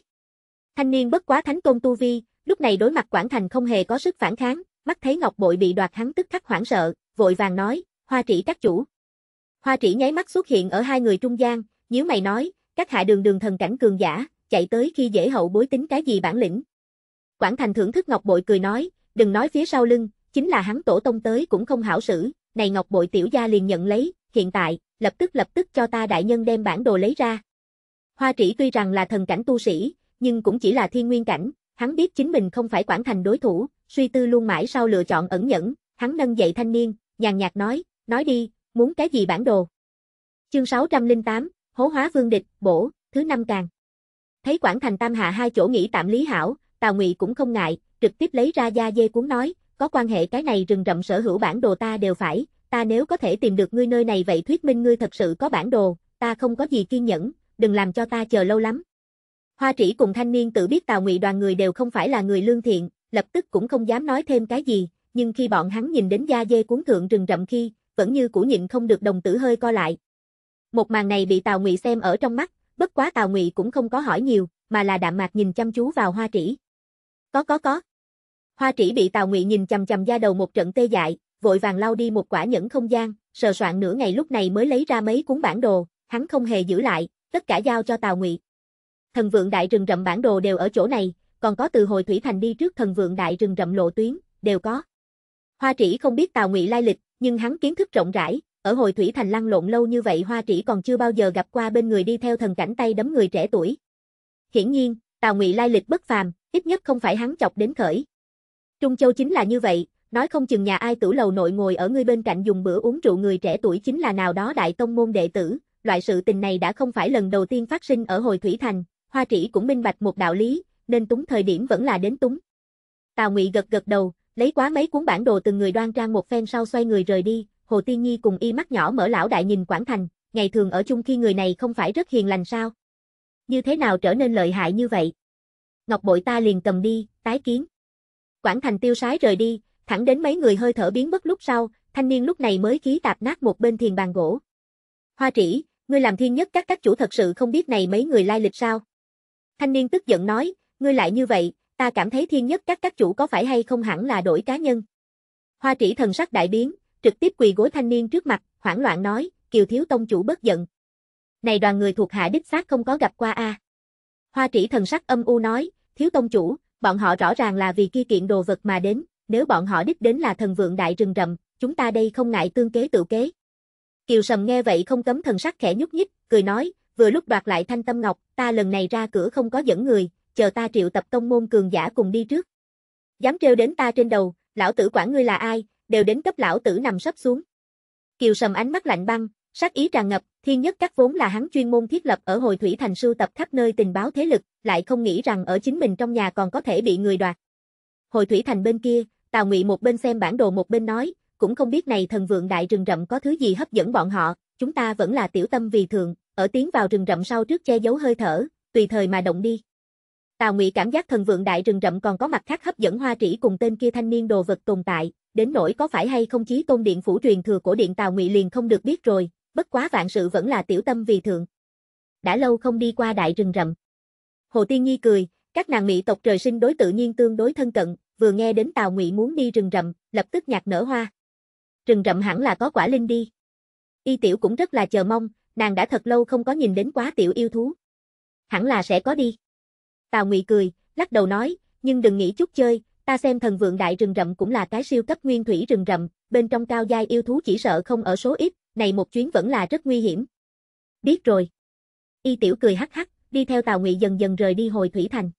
Thanh niên bất quá thánh tôn tu vi, lúc này đối mặt Quảng Thành không hề có sức phản kháng, mắt thấy ngọc bội bị đoạt hắn tức khắc hoảng sợ, vội vàng nói, hoa Trị các chủ. Hoa Trị nháy mắt xuất hiện ở hai người trung gian, nhíu mày nói, các hạ đường đường thần cảnh cường giả, chạy tới khi dễ hậu bối tính cái gì bản lĩnh. Quảng Thành thưởng thức Ngọc Bội cười nói, đừng nói phía sau lưng, chính là hắn tổ tông tới cũng không hảo xử, này Ngọc Bội tiểu gia liền nhận lấy, hiện tại, lập tức lập tức cho ta đại nhân đem bản đồ lấy ra. Hoa Trĩ tuy rằng là thần cảnh tu sĩ, nhưng cũng chỉ là thiên nguyên cảnh, hắn biết chính mình không phải Quảng Thành đối thủ, suy tư luôn mãi sau lựa chọn ẩn nhẫn, hắn nâng dậy thanh niên, nhàn nhạt nói, nói đi, muốn cái gì bản đồ. Chương 608, hố hóa vương địch, bổ, thứ năm càng. Thấy Quảng Thành Tam Hạ hai chỗ nghỉ tạm lý hảo, Tào Ngụy cũng không ngại, trực tiếp lấy ra da dê cuốn nói, có quan hệ cái này rừng rậm sở hữu bản đồ ta đều phải, ta nếu có thể tìm được ngươi nơi này vậy thuyết minh ngươi thật sự có bản đồ, ta không có gì kiên nhẫn, đừng làm cho ta chờ lâu lắm. Hoa Trĩ cùng thanh niên tự biết Tào Ngụy đoàn người đều không phải là người lương thiện, lập tức cũng không dám nói thêm cái gì, nhưng khi bọn hắn nhìn đến da dê cuốn thượng rừng rậm khi, vẫn như cũ nhịn không được đồng tử hơi co lại, một màn này bị Tào Ngụy xem ở trong mắt, bất quá Tào Ngụy cũng không có hỏi nhiều, mà là đạm mạc nhìn chăm chú vào Hoa Trĩ. Có có có. Hoa Trĩ bị Tào Ngụy nhìn chằm chằm da đầu một trận tê dại, vội vàng lau đi một quả nhẫn không gian, sờ soạn nửa ngày lúc này mới lấy ra mấy cuốn bản đồ, hắn không hề giữ lại, tất cả giao cho Tào Ngụy. Thần vượng đại rừng rậm bản đồ đều ở chỗ này, còn có từ hồi thủy thành đi trước thần vượng đại rừng rậm lộ tuyến, đều có. Hoa Trĩ không biết Tào Ngụy lai lịch, nhưng hắn kiến thức rộng rãi, ở hồi thủy thành lăn lộn lâu như vậy Hoa Trĩ còn chưa bao giờ gặp qua bên người đi theo thần cảnh tay đấm người trẻ tuổi. Hiển nhiên, Tào Ngụy lai lịch bất phàm, ít nhất không phải hắn chọc đến khởi. Trung Châu chính là như vậy, nói không chừng nhà ai tử lầu nội ngồi ở ngươi bên cạnh dùng bữa uống rượu người trẻ tuổi chính là nào đó đại tông môn đệ tử, loại sự tình này đã không phải lần đầu tiên phát sinh ở hồi thủy thành, Hoa Trĩ cũng minh bạch một đạo lý, nên túng thời điểm vẫn là đến túng. Tào Ngụy gật gật đầu, lấy quá mấy cuốn bản đồ từng người đoan trang một phen sau xoay người rời đi, Hồ Tiên Nhi cùng y mắt nhỏ mở lão đại nhìn Quảng Thành, ngày thường ở chung khi người này không phải rất hiền lành sao? Như thế nào trở nên lợi hại như vậy? Ngọc bội ta liền cầm đi, tái kiến. Quảng Thành tiêu sái rời đi, thẳng đến mấy người hơi thở biến mất lúc sau, thanh niên lúc này mới khí tạp nát một bên thiền bàn gỗ. Hoa trĩ, ngươi làm thiên nhất các các chủ thật sự không biết này mấy người lai lịch sao? Thanh niên tức giận nói, ngươi lại như vậy, ta cảm thấy thiên nhất các các chủ có phải hay không hẳn là đổi cá nhân. Hoa trĩ thần sắc đại biến, trực tiếp quỳ gối thanh niên trước mặt, hoảng loạn nói, kiều thiếu tông chủ bớt giận. Này đoàn người thuộc hạ đích xác không có gặp qua a. À. Hoa trĩ thần sắc âm u nói, thiếu tông chủ, bọn họ rõ ràng là vì kia kiện đồ vật mà đến, nếu bọn họ đích đến là thần vượng đại rừng rậm, chúng ta đây không ngại tương kế tự kế. Kiều Sầm nghe vậy không cấm thần sắc khẽ nhúc nhích, cười nói, vừa lúc đoạt lại thanh tâm ngọc, ta lần này ra cửa không có dẫn người, chờ ta triệu tập tông môn cường giả cùng đi trước. Dám trêu đến ta trên đầu, lão tử quản ngươi là ai, đều đến cấp lão tử nằm sấp xuống. Kiều Sầm ánh mắt lạnh băng, sát ý tràn ngập, thiên nhất các vốn là hắn chuyên môn thiết lập ở hồi thủy thành sưu tập khắp nơi tình báo thế lực, lại không nghĩ rằng ở chính mình trong nhà còn có thể bị người đoạt. Hồi thủy thành bên kia, Tào Ngụy một bên xem bản đồ một bên nói, cũng không biết này thần vượng đại rừng rậm có thứ gì hấp dẫn bọn họ, chúng ta vẫn là tiểu tâm vì thường, ở tiến vào rừng rậm sau trước che giấu hơi thở, tùy thời mà động đi. Tào Ngụy cảm giác thần vượng đại rừng rậm còn có mặt khác hấp dẫn hoa trĩ cùng tên kia thanh niên đồ vật tồn tại, đến nỗi có phải hay không chí tôn điện phủ truyền thừa của điện Tào Ngụy liền không được biết rồi, bất quá vạn sự vẫn là tiểu tâm vì thượng. Đã lâu không đi qua đại rừng rậm. Hồ Tiên Nhi cười, các nàng mỹ tộc trời sinh đối tự nhiên tương đối thân cận, vừa nghe đến Tào Ngụy muốn đi rừng rậm, lập tức nhạc nở hoa. Rừng rậm hẳn là có quả linh đi. Y tiểu cũng rất là chờ mong, nàng đã thật lâu không có nhìn đến quá tiểu yêu thú. Hẳn là sẽ có đi. Tào Ngụy cười, lắc đầu nói, nhưng đừng nghĩ chút chơi, Ta xem thần vượng đại rừng rậm cũng là cái siêu cấp nguyên thủy rừng rậm, bên trong cao giai yêu thú chỉ sợ không ở số ít, này một chuyến vẫn là rất nguy hiểm. Biết rồi. Y tiểu cười hắc hắc, đi theo Tào Ngụy dần dần rời đi hồi thủy thành.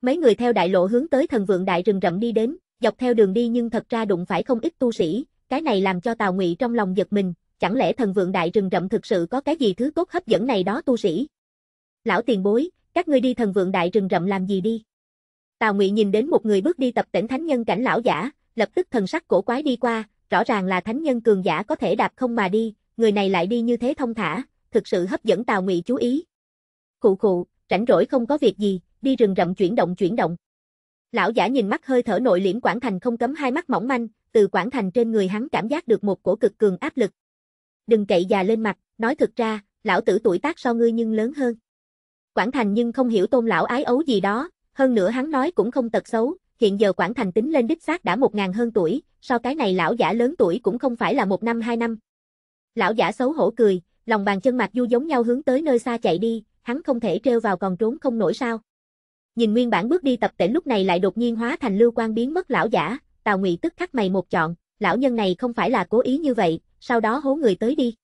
Mấy người theo đại lộ hướng tới thần vượng đại rừng rậm đi đến, dọc theo đường đi nhưng thật ra đụng phải không ít tu sĩ, cái này làm cho Tào Ngụy trong lòng giật mình, chẳng lẽ thần vượng đại rừng rậm thực sự có cái gì thứ tốt hấp dẫn này đó tu sĩ? Lão tiền bối, các ngươi đi thần vượng đại rừng rậm làm gì đi? Tào Ngụy nhìn đến một người bước đi tập tỉnh thánh nhân cảnh lão giả, lập tức thần sắc cổ quái đi qua, rõ ràng là thánh nhân cường giả có thể đạp không mà đi, người này lại đi như thế thông thả, thực sự hấp dẫn Tào Ngụy chú ý. Khụ khụ, rảnh rỗi không có việc gì, đi rừng rậm chuyển động chuyển động. Lão giả nhìn mắt hơi thở nội liễm quản Thành không cấm hai mắt mỏng manh, từ quản Thành trên người hắn cảm giác được một cổ cực cường áp lực. Đừng cậy già lên mặt, nói thực ra, lão tử tuổi tác so ngươi nhưng lớn hơn. quản Thành nhưng không hiểu tôn lão ái ấu gì đó, hơn nữa hắn nói cũng không tật xấu, hiện giờ quản Thành tính lên đích xác đã một ngàn hơn tuổi, sau cái này lão giả lớn tuổi cũng không phải là một năm hai năm. Lão giả xấu hổ cười, lòng bàn chân mặt du giống nhau hướng tới nơi xa chạy đi, hắn không thể treo vào còn trốn không nổi sao. Nhìn nguyên bản bước đi tập tễnh lúc này lại đột nhiên hóa thành lưu quan biến mất lão giả, Tào Ngụy tức khắc mày một chọn, lão nhân này không phải là cố ý như vậy, sau đó hố người tới đi.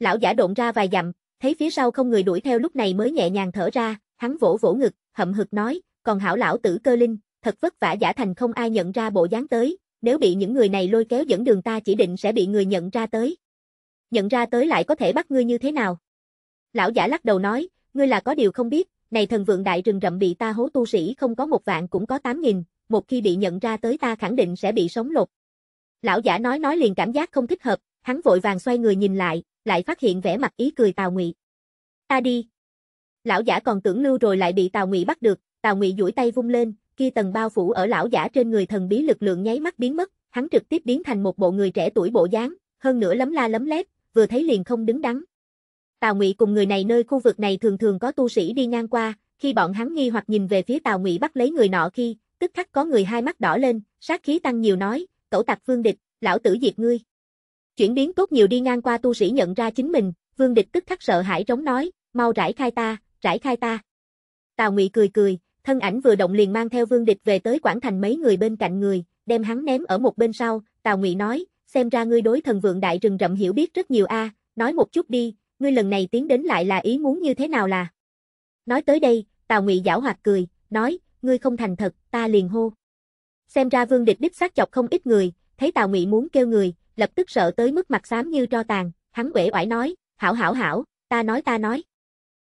Lão giả độn ra vài dặm, thấy phía sau không người đuổi theo lúc này mới nhẹ nhàng thở ra, hắn vỗ vỗ ngực, hậm hực nói, còn hảo lão tử cơ linh, thật vất vả giả thành không ai nhận ra bộ dáng tới, nếu bị những người này lôi kéo dẫn đường ta chỉ định sẽ bị người nhận ra tới. Nhận ra tới lại có thể bắt ngươi như thế nào? Lão giả lắc đầu nói, ngươi là có điều không biết, này thần vượng đại rừng rậm bị ta hố tu sĩ không có một vạn cũng có tám nghìn, một khi bị nhận ra tới ta khẳng định sẽ bị sống lột. Lão giả nói nói liền cảm giác không thích hợp, hắn vội vàng xoay người nhìn lại, lại phát hiện vẻ mặt ý cười Tào Ngụy. Ta đi. Lão giả còn tưởng lưu rồi lại bị Tào Ngụy bắt được, Tào Ngụy duỗi tay vung lên, kia tầng bao phủ ở lão giả trên người thần bí lực lượng nháy mắt biến mất, hắn trực tiếp biến thành một bộ người trẻ tuổi bộ dáng, hơn nữa lấm la lấm lét, vừa thấy liền không đứng đắn. Tào Ngụy cùng người này nơi khu vực này thường thường có tu sĩ đi ngang qua, khi bọn hắn nghi hoặc nhìn về phía Tào Ngụy bắt lấy người nọ khi, tức khắc có người hai mắt đỏ lên, sát khí tăng nhiều nói, cẩu tặc Vương Địch, lão tử diệt ngươi. Chuyển biến tốt nhiều đi ngang qua tu sĩ nhận ra chính mình, Vương Địch tức khắc sợ hãi trống nói, mau rải khai ta, rải khai ta. Tào Ngụy cười cười, thân ảnh vừa động liền mang theo vương địch về tới quảng thành mấy người bên cạnh người, đem hắn ném ở một bên sau, Tào Ngụy nói, xem ra ngươi đối thần vượng đại rừng rậm hiểu biết rất nhiều a, nói một chút đi, ngươi lần này tiến đến lại là ý muốn như thế nào là? Nói tới đây, Tào Ngụy giảo hoạt cười, nói, ngươi không thành thật, ta liền hô. Xem ra Vương Địch đích xác chọc không ít người, thấy Tào Ngụy muốn kêu người, lập tức sợ tới mức mặt xám như tro tàn, hắn uể oải nói, hảo hảo hảo, ta nói ta nói.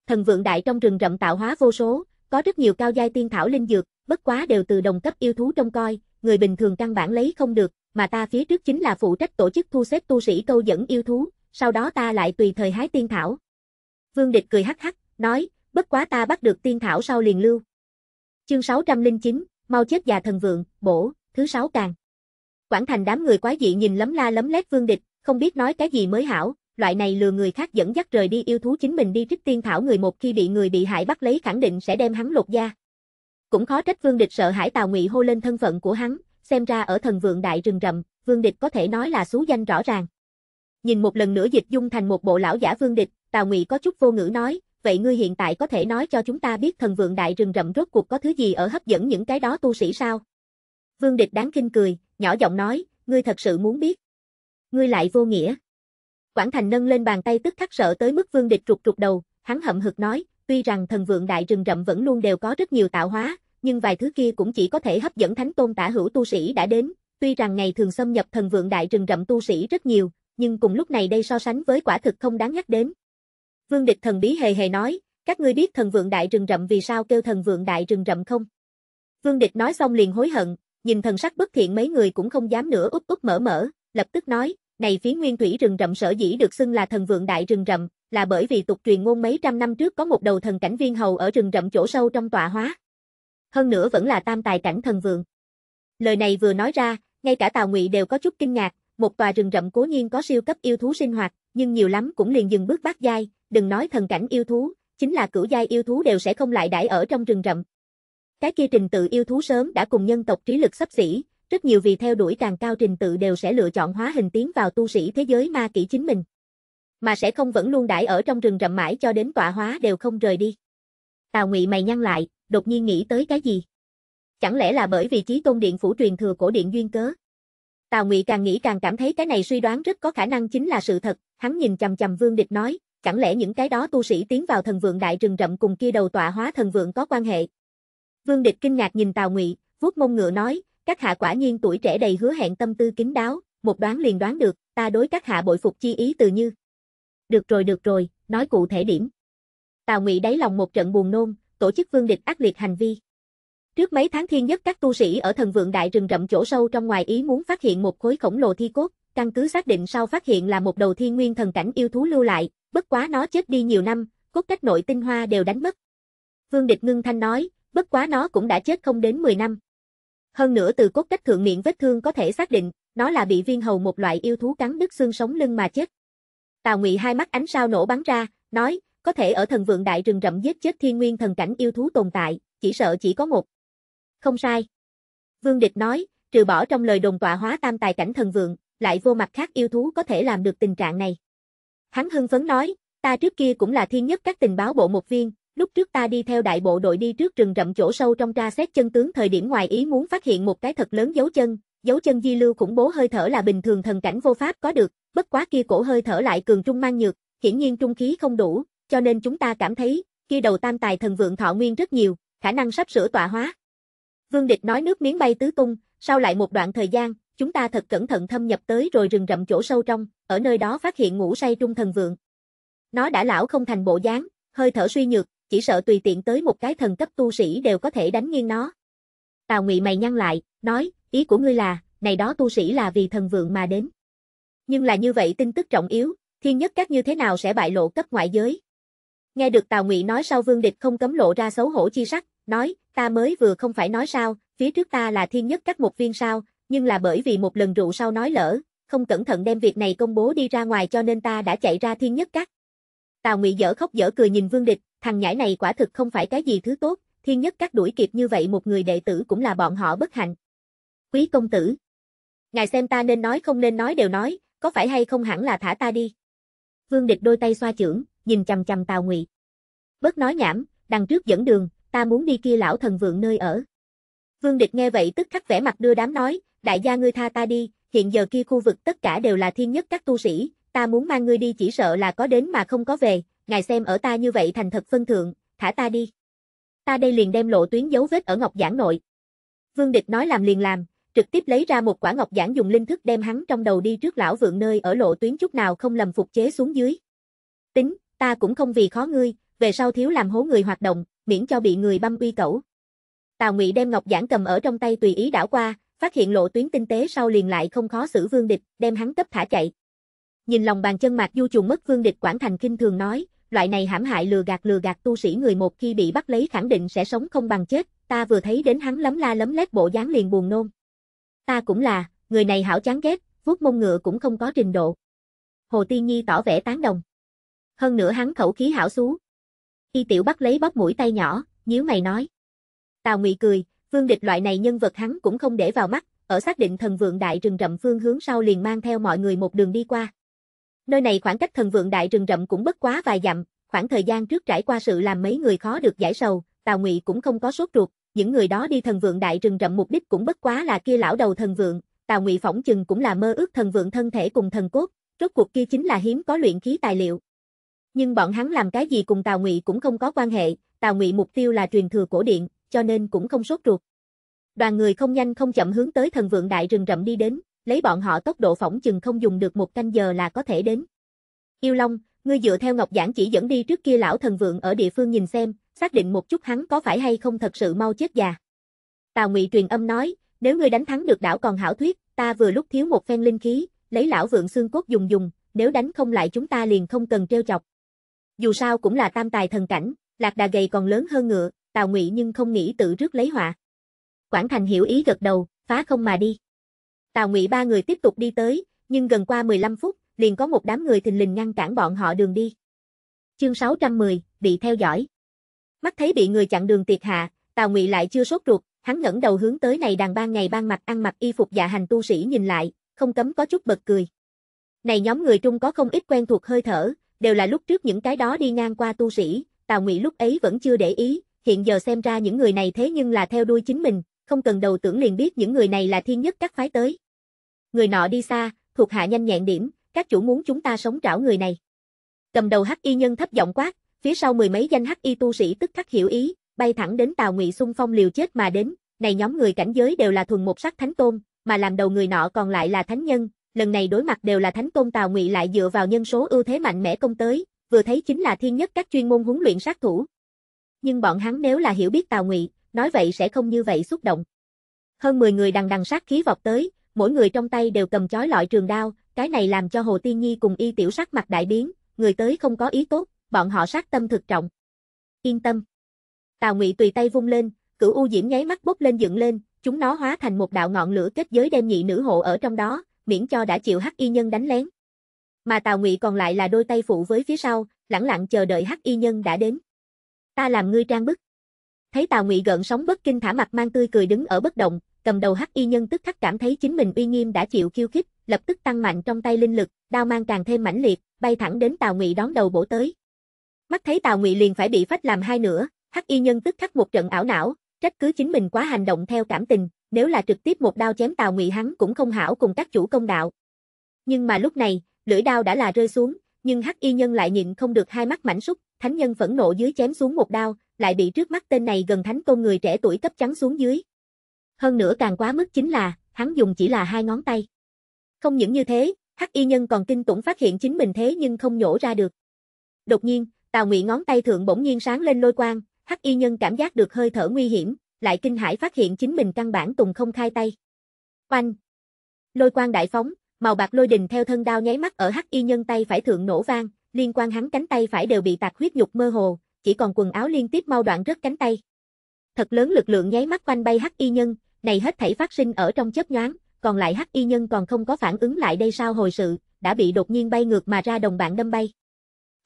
Thần vượng đại trong rừng rậm tạo hóa vô số, có rất nhiều cao giai tiên thảo linh dược, bất quá đều từ đồng cấp yêu thú trông coi, người bình thường căn bản lấy không được, mà ta phía trước chính là phụ trách tổ chức thu xếp tu sĩ câu dẫn yêu thú, sau đó ta lại tùy thời hái tiên thảo. Vương Địch cười hắc hắc, nói, bất quá ta bắt được tiên thảo sau liền lưu. Chương 609, mau chết già thần vượng, bổ, thứ sáu càng. Quảng thành đám người quái dị nhìn lấm la lấm lét Vương Địch, không biết nói cái gì mới hảo, loại này lừa người khác dẫn dắt rời đi yêu thú chính mình đi trích tiên thảo người một khi bị người bị hại bắt lấy khẳng định sẽ đem hắn lột da. Cũng khó trách Vương Địch sợ hãi Tào Ngụy hô lên thân phận của hắn, xem ra ở thần vượng đại rừng rậm, Vương Địch có thể nói là xú danh rõ ràng. Nhìn một lần nữa Dịch Dung thành một bộ lão giả Vương Địch, Tào Ngụy có chút vô ngữ nói, vậy ngươi hiện tại có thể nói cho chúng ta biết thần vượng đại rừng rậm rốt cuộc có thứ gì ở hấp dẫn những cái đó tu sĩ sao? Vương Địch đáng kinh cười, nhỏ giọng nói, ngươi thật sự muốn biết. Ngươi lại vô nghĩa. Quảng Thành nâng lên bàn tay tức khắc sợ tới mức vương địch trục trục đầu, hắn hậm hực nói, tuy rằng thần vượng đại rừng rậm vẫn luôn đều có rất nhiều tạo hóa, nhưng vài thứ kia cũng chỉ có thể hấp dẫn thánh tôn tả hữu tu sĩ đã đến, tuy rằng ngày thường xâm nhập thần vượng đại rừng rậm tu sĩ rất nhiều, nhưng cùng lúc này đây so sánh với quả thực không đáng nhắc đến. Vương địch thần bí hề hề nói, các ngươi biết thần vượng đại rừng rậm vì sao kêu thần vượng đại rừng rậm không? Vương địch nói xong liền hối hận, nhìn thần sắc bất thiện mấy người cũng không dám nữa úp úp mở mở, lập tức nói, này phía nguyên thủy rừng rậm sở dĩ được xưng là thần vượng đại rừng rậm, là bởi vì tục truyền ngôn mấy trăm năm trước có một đầu thần cảnh viên hầu ở rừng rậm chỗ sâu trong tọa hóa. Hơn nữa vẫn là tam tài cảnh thần vượng. Lời này vừa nói ra, ngay cả Tào Ngụy đều có chút kinh ngạc, một tòa rừng rậm cố nhiên có siêu cấp yêu thú sinh hoạt, nhưng nhiều lắm cũng liền dừng bước bát giai, đừng nói thần cảnh yêu thú, chính là cửu giai yêu thú đều sẽ không lại đãi ở trong rừng rậm. Cái kia trình tự yêu thú sớm đã cùng nhân tộc trí lực sắp xỉ, rất nhiều vì theo đuổi càng cao trình tự đều sẽ lựa chọn hóa hình tiến vào tu sĩ thế giới ma kỷ chính mình. Mà sẽ không vẫn luôn đãi ở trong rừng rậm mãi cho đến tọa hóa đều không rời đi. Tào Ngụy mày nhăn lại, đột nhiên nghĩ tới cái gì? Chẳng lẽ là bởi vì trí Tôn Điện phủ truyền thừa cổ điện duyên cớ? Tào Ngụy càng nghĩ càng cảm thấy cái này suy đoán rất có khả năng chính là sự thật, hắn nhìn chằm chằm Vương Địch nói, chẳng lẽ những cái đó tu sĩ tiến vào thần vượng đại rừng rậm cùng kia đầu tọa hóa thần vượng có quan hệ? Vương Địch kinh ngạc nhìn Tào Ngụy, vuốt mông ngựa nói, các hạ quả nhiên tuổi trẻ đầy hứa hẹn tâm tư kín đáo, một đoán liền đoán được, ta đối các hạ bội phục chi ý từ như. Được rồi được rồi, nói cụ thể điểm. Tào Ngụy đáy lòng một trận buồn nôn, tổ chức vương địch ác liệt hành vi. Trước mấy tháng thiên nhất các tu sĩ ở thần vượng đại rừng rậm chỗ sâu trong ngoài ý muốn phát hiện một khối khổng lồ thi cốt, căn cứ xác định sau phát hiện là một đầu thiên nguyên thần cảnh yêu thú lưu lại, bất quá nó chết đi nhiều năm, cốt cách nội tinh hoa đều đánh mất. Vương địch ngưng thanh nói, bất quá nó cũng đã chết không đến 10 năm. Hơn nữa từ cốt cách thượng miệng vết thương có thể xác định, nó là bị viên hầu một loại yêu thú cắn đứt xương sống lưng mà chết. Tào Ngụy hai mắt ánh sao nổ bắn ra, nói, có thể ở thần vượng đại rừng rậm giết chết thiên nguyên thần cảnh yêu thú tồn tại, chỉ sợ chỉ có một. Không sai. Vương Địch nói, trừ bỏ trong lời đồng tọa hóa tam tài cảnh thần vượng, lại vô mặt khác yêu thú có thể làm được tình trạng này. Hắn hưng phấn nói, ta trước kia cũng là thiên nhất các tình báo bộ một viên, lúc trước ta đi theo đại bộ đội đi trước rừng rậm chỗ sâu trong tra xét chân tướng thời điểm ngoài ý muốn phát hiện một cái thật lớn dấu chân, dấu chân di lưu khủng bố hơi thở là bình thường thần cảnh vô pháp có được, bất quá kia cổ hơi thở lại cường trung mang nhược, hiển nhiên trung khí không đủ, cho nên chúng ta cảm thấy, kia đầu tam tài thần vượng thọ nguyên rất nhiều, khả năng sắp sửa tọa hóa. Vương Địch nói nước miếng bay tứ tung, sau lại một đoạn thời gian, chúng ta thật cẩn thận thâm nhập tới rồi rừng rậm chỗ sâu trong, ở nơi đó phát hiện ngủ say trung thần vượng. Nó đã lão không thành bộ dáng, hơi thở suy nhược, chỉ sợ tùy tiện tới một cái thần cấp tu sĩ đều có thể đánh nghiêng nó. Tào Ngụy mày nhăn lại, nói, ý của ngươi là, này đó tu sĩ là vì thần vượng mà đến. Nhưng là như vậy tin tức trọng yếu, thiên nhất các như thế nào sẽ bại lộ cấp ngoại giới. Nghe được Tào Ngụy nói sau Vương Địch không cấm lộ ra xấu hổ chi sắc, nói, ta mới vừa không phải nói sao, phía trước ta là thiên nhất các một viên sao, nhưng là bởi vì một lần rượu sau nói lỡ, không cẩn thận đem việc này công bố đi ra ngoài cho nên ta đã chạy ra thiên nhất các. Tào Ngụy dở khóc dở cười nhìn Vương Địch, Thằng nhãi này quả thực không phải cái gì thứ tốt, thiên nhất các đuổi kịp như vậy một người đệ tử cũng là bọn họ bất hạnh. Quý công tử. Ngài xem ta nên nói không nên nói đều nói, có phải hay không hẳn là thả ta đi. Vương địch đôi tay xoa chưởng, nhìn chầm chầm Tào Ngụy. Bớt nói nhảm, đằng trước dẫn đường, ta muốn đi kia lão thần vượng nơi ở. Vương địch nghe vậy tức khắc vẻ mặt đưa đám nói, đại gia ngươi tha ta đi, hiện giờ kia khu vực tất cả đều là thiên nhất các tu sĩ, ta muốn mang ngươi đi chỉ sợ là có đến mà không có về, ngài xem ở ta như vậy thành thật phân thượng, thả ta đi. Ta đây liền đem lộ tuyến dấu vết ở ngọc giảng nội. Vương Địch nói làm liền làm, trực tiếp lấy ra một quả ngọc giản dùng linh thức đem hắn trong đầu đi trước lão vượng nơi ở lộ tuyến chút nào không lầm phục chế xuống dưới. Tính, ta cũng không vì khó ngươi, về sau thiếu làm hố người hoạt động, miễn cho bị người băm uy cẩu. Tào Ngụy đem ngọc giản cầm ở trong tay tùy ý đảo qua, phát hiện lộ tuyến tinh tế sau liền lại không khó xử Vương Địch, đem hắn cấp thả chạy. Nhìn lòng bàn chân mạc du trùng mất Vương Địch quản thành kinh thường nói, loại này hãm hại lừa gạt lừa gạt tu sĩ người một khi bị bắt lấy khẳng định sẽ sống không bằng chết, ta vừa thấy đến hắn lấm la lấm lét bộ dáng liền buồn nôn. Ta cũng là, người này hảo chán ghét, vuốt mông ngựa cũng không có trình độ. Hồ Tiên Nhi tỏ vẻ tán đồng. Hơn nữa hắn khẩu khí hảo xú. Y tiểu bắt lấy bóp mũi tay nhỏ, nhíu mày nói. Tào Ngụy cười, vương địch loại này nhân vật hắn cũng không để vào mắt, ở xác định thần vượng đại rừng rậm phương hướng sau liền mang theo mọi người một đường đi qua. Nơi này khoảng cách thần vượng đại rừng rậm cũng bất quá vài dặm, khoảng thời gian trước trải qua sự làm mấy người khó được giải sầu, Tào Ngụy cũng không có sốt ruột, những người đó đi thần vượng đại rừng rậm mục đích cũng bất quá là kia lão đầu thần vượng, Tào Ngụy phỏng chừng cũng là mơ ước thần vượng thân thể cùng thần cốt, rốt cuộc kia chính là hiếm có luyện khí tài liệu. Nhưng bọn hắn làm cái gì cùng Tào Ngụy cũng không có quan hệ, Tào Ngụy mục tiêu là truyền thừa cổ điện, cho nên cũng không sốt ruột. Đoàn người không nhanh không chậm hướng tới thần vượng đại rừng rậm đi đến, lấy bọn họ tốc độ phỏng chừng không dùng được một canh giờ là có thể đến. Yêu Long, ngươi dựa theo Ngọc Giản chỉ dẫn đi trước kia lão thần vượng ở địa phương nhìn xem, xác định một chút hắn có phải hay không thật sự mau chết già. Tào Ngụy truyền âm nói, nếu ngươi đánh thắng được đảo còn hảo thuyết, ta vừa lúc thiếu một phen linh khí, lấy lão vượng xương cốt dùng dùng, nếu đánh không lại chúng ta liền không cần treo chọc. Dù sao cũng là tam tài thần cảnh, lạc đà gầy còn lớn hơn ngựa, Tào Ngụy nhưng không nghĩ tự rước lấy họa. Quảng Thành hiểu ý gật đầu, phá không mà đi. Tào Ngụy ba người tiếp tục đi tới, nhưng gần qua 15 phút, liền có một đám người thình lình ngăn cản bọn họ đường đi. Chương 610, bị theo dõi. Mắt thấy bị người chặn đường tiệt hạ, Tào Ngụy lại chưa sốt ruột, hắn ngẩng đầu hướng tới này đàn ban ngày ban mặt ăn mặc y phục dạ hành tu sĩ nhìn lại, không cấm có chút bật cười. Này nhóm người trung có không ít quen thuộc hơi thở, đều là lúc trước những cái đó đi ngang qua tu sĩ, Tào Ngụy lúc ấy vẫn chưa để ý, hiện giờ xem ra những người này thế nhưng là theo đuôi chính mình, không cần đầu tưởng liền biết những người này là thiên nhất các phái tới người nọ đi xa, thuộc hạ nhanh nhẹn điểm, các chủ muốn chúng ta sống trảo người này. Cầm đầu hắc y nhân thấp giọng quát, phía sau mười mấy danh hắc y tu sĩ tức khắc hiểu ý, bay thẳng đến Tào Ngụy xung phong liều chết mà đến, này nhóm người cảnh giới đều là thuần một sắc thánh tôn, mà làm đầu người nọ còn lại là thánh nhân, lần này đối mặt đều là thánh tôn Tào Ngụy lại dựa vào nhân số ưu thế mạnh mẽ công tới, vừa thấy chính là thiên nhất các chuyên môn huấn luyện sát thủ. Nhưng bọn hắn nếu là hiểu biết Tào Ngụy, nói vậy sẽ không như vậy xúc động. Hơn 10 người đằng đằng sát khí vọt tới, mỗi người trong tay đều cầm chói lọi trường đao, cái này làm cho Hồ Tiên Nhi cùng y tiểu sắc mặt đại biến, người tới không có ý tốt, bọn họ sát tâm thực trọng. Yên tâm. Tào Ngụy tùy tay vung lên, cửu u diễm nháy mắt bốc lên dựng lên, chúng nó hóa thành một đạo ngọn lửa kết giới đem nhị nữ hộ ở trong đó, miễn cho đã chịu hắc y nhân đánh lén. Mà Tào Ngụy còn lại là đôi tay phụ với phía sau, lẳng lặng chờ đợi hắc y nhân đã đến. Ta làm ngươi trang bức. Thấy Tào Ngụy gợn sóng bất kinh thả mặt mang tươi cười đứng ở bất động, cầm đầu hắc y nhân tức khắc cảm thấy chính mình uy nghiêm đã chịu khiêu khích, lập tức tăng mạnh trong tay linh lực, đao mang càng thêm mãnh liệt, bay thẳng đến Tào Ngụy đón đầu bổ tới. Mắt thấy Tào Ngụy liền phải bị phách làm hai nửa, hắc y nhân tức khắc một trận ảo não, trách cứ chính mình quá hành động theo cảm tình, nếu là trực tiếp một đao chém Tào Ngụy hắn cũng không hảo cùng các chủ công đạo. Nhưng mà lúc này, lưỡi đao đã là rơi xuống, nhưng hắc y nhân lại nhịn không được hai mắt mảnh súc, thánh nhân phẫn nộ dưới chém xuống một đao, lại bị trước mắt tên này gần thánh tôn người trẻ tuổi cấp trắng xuống dưới, hơn nữa càng quá mức chính là, hắn dùng chỉ là hai ngón tay. Không những như thế, Hắc Y Nhân còn kinh tủng phát hiện chính mình thế nhưng không nhổ ra được. Đột nhiên, Tào Ngụy ngón tay thượng bỗng nhiên sáng lên lôi quang, Hắc Y Nhân cảm giác được hơi thở nguy hiểm, lại kinh hãi phát hiện chính mình căn bản tùng không khai tay. Oanh! Lôi quang đại phóng, màu bạc lôi đình theo thân đao nháy mắt ở Hắc Y Nhân tay phải thượng nổ vang, liên quan hắn cánh tay phải đều bị tạc huyết nhục mơ hồ, chỉ còn quần áo liên tiếp mau đoạn rớt cánh tay thật lớn lực lượng nháy mắt quanh bay hắc y nhân, này hết thảy phát sinh ở trong chớp nhoáng, còn lại hắc y nhân còn không có phản ứng lại đây sao hồi sự, đã bị đột nhiên bay ngược mà ra đồng bạn đâm bay.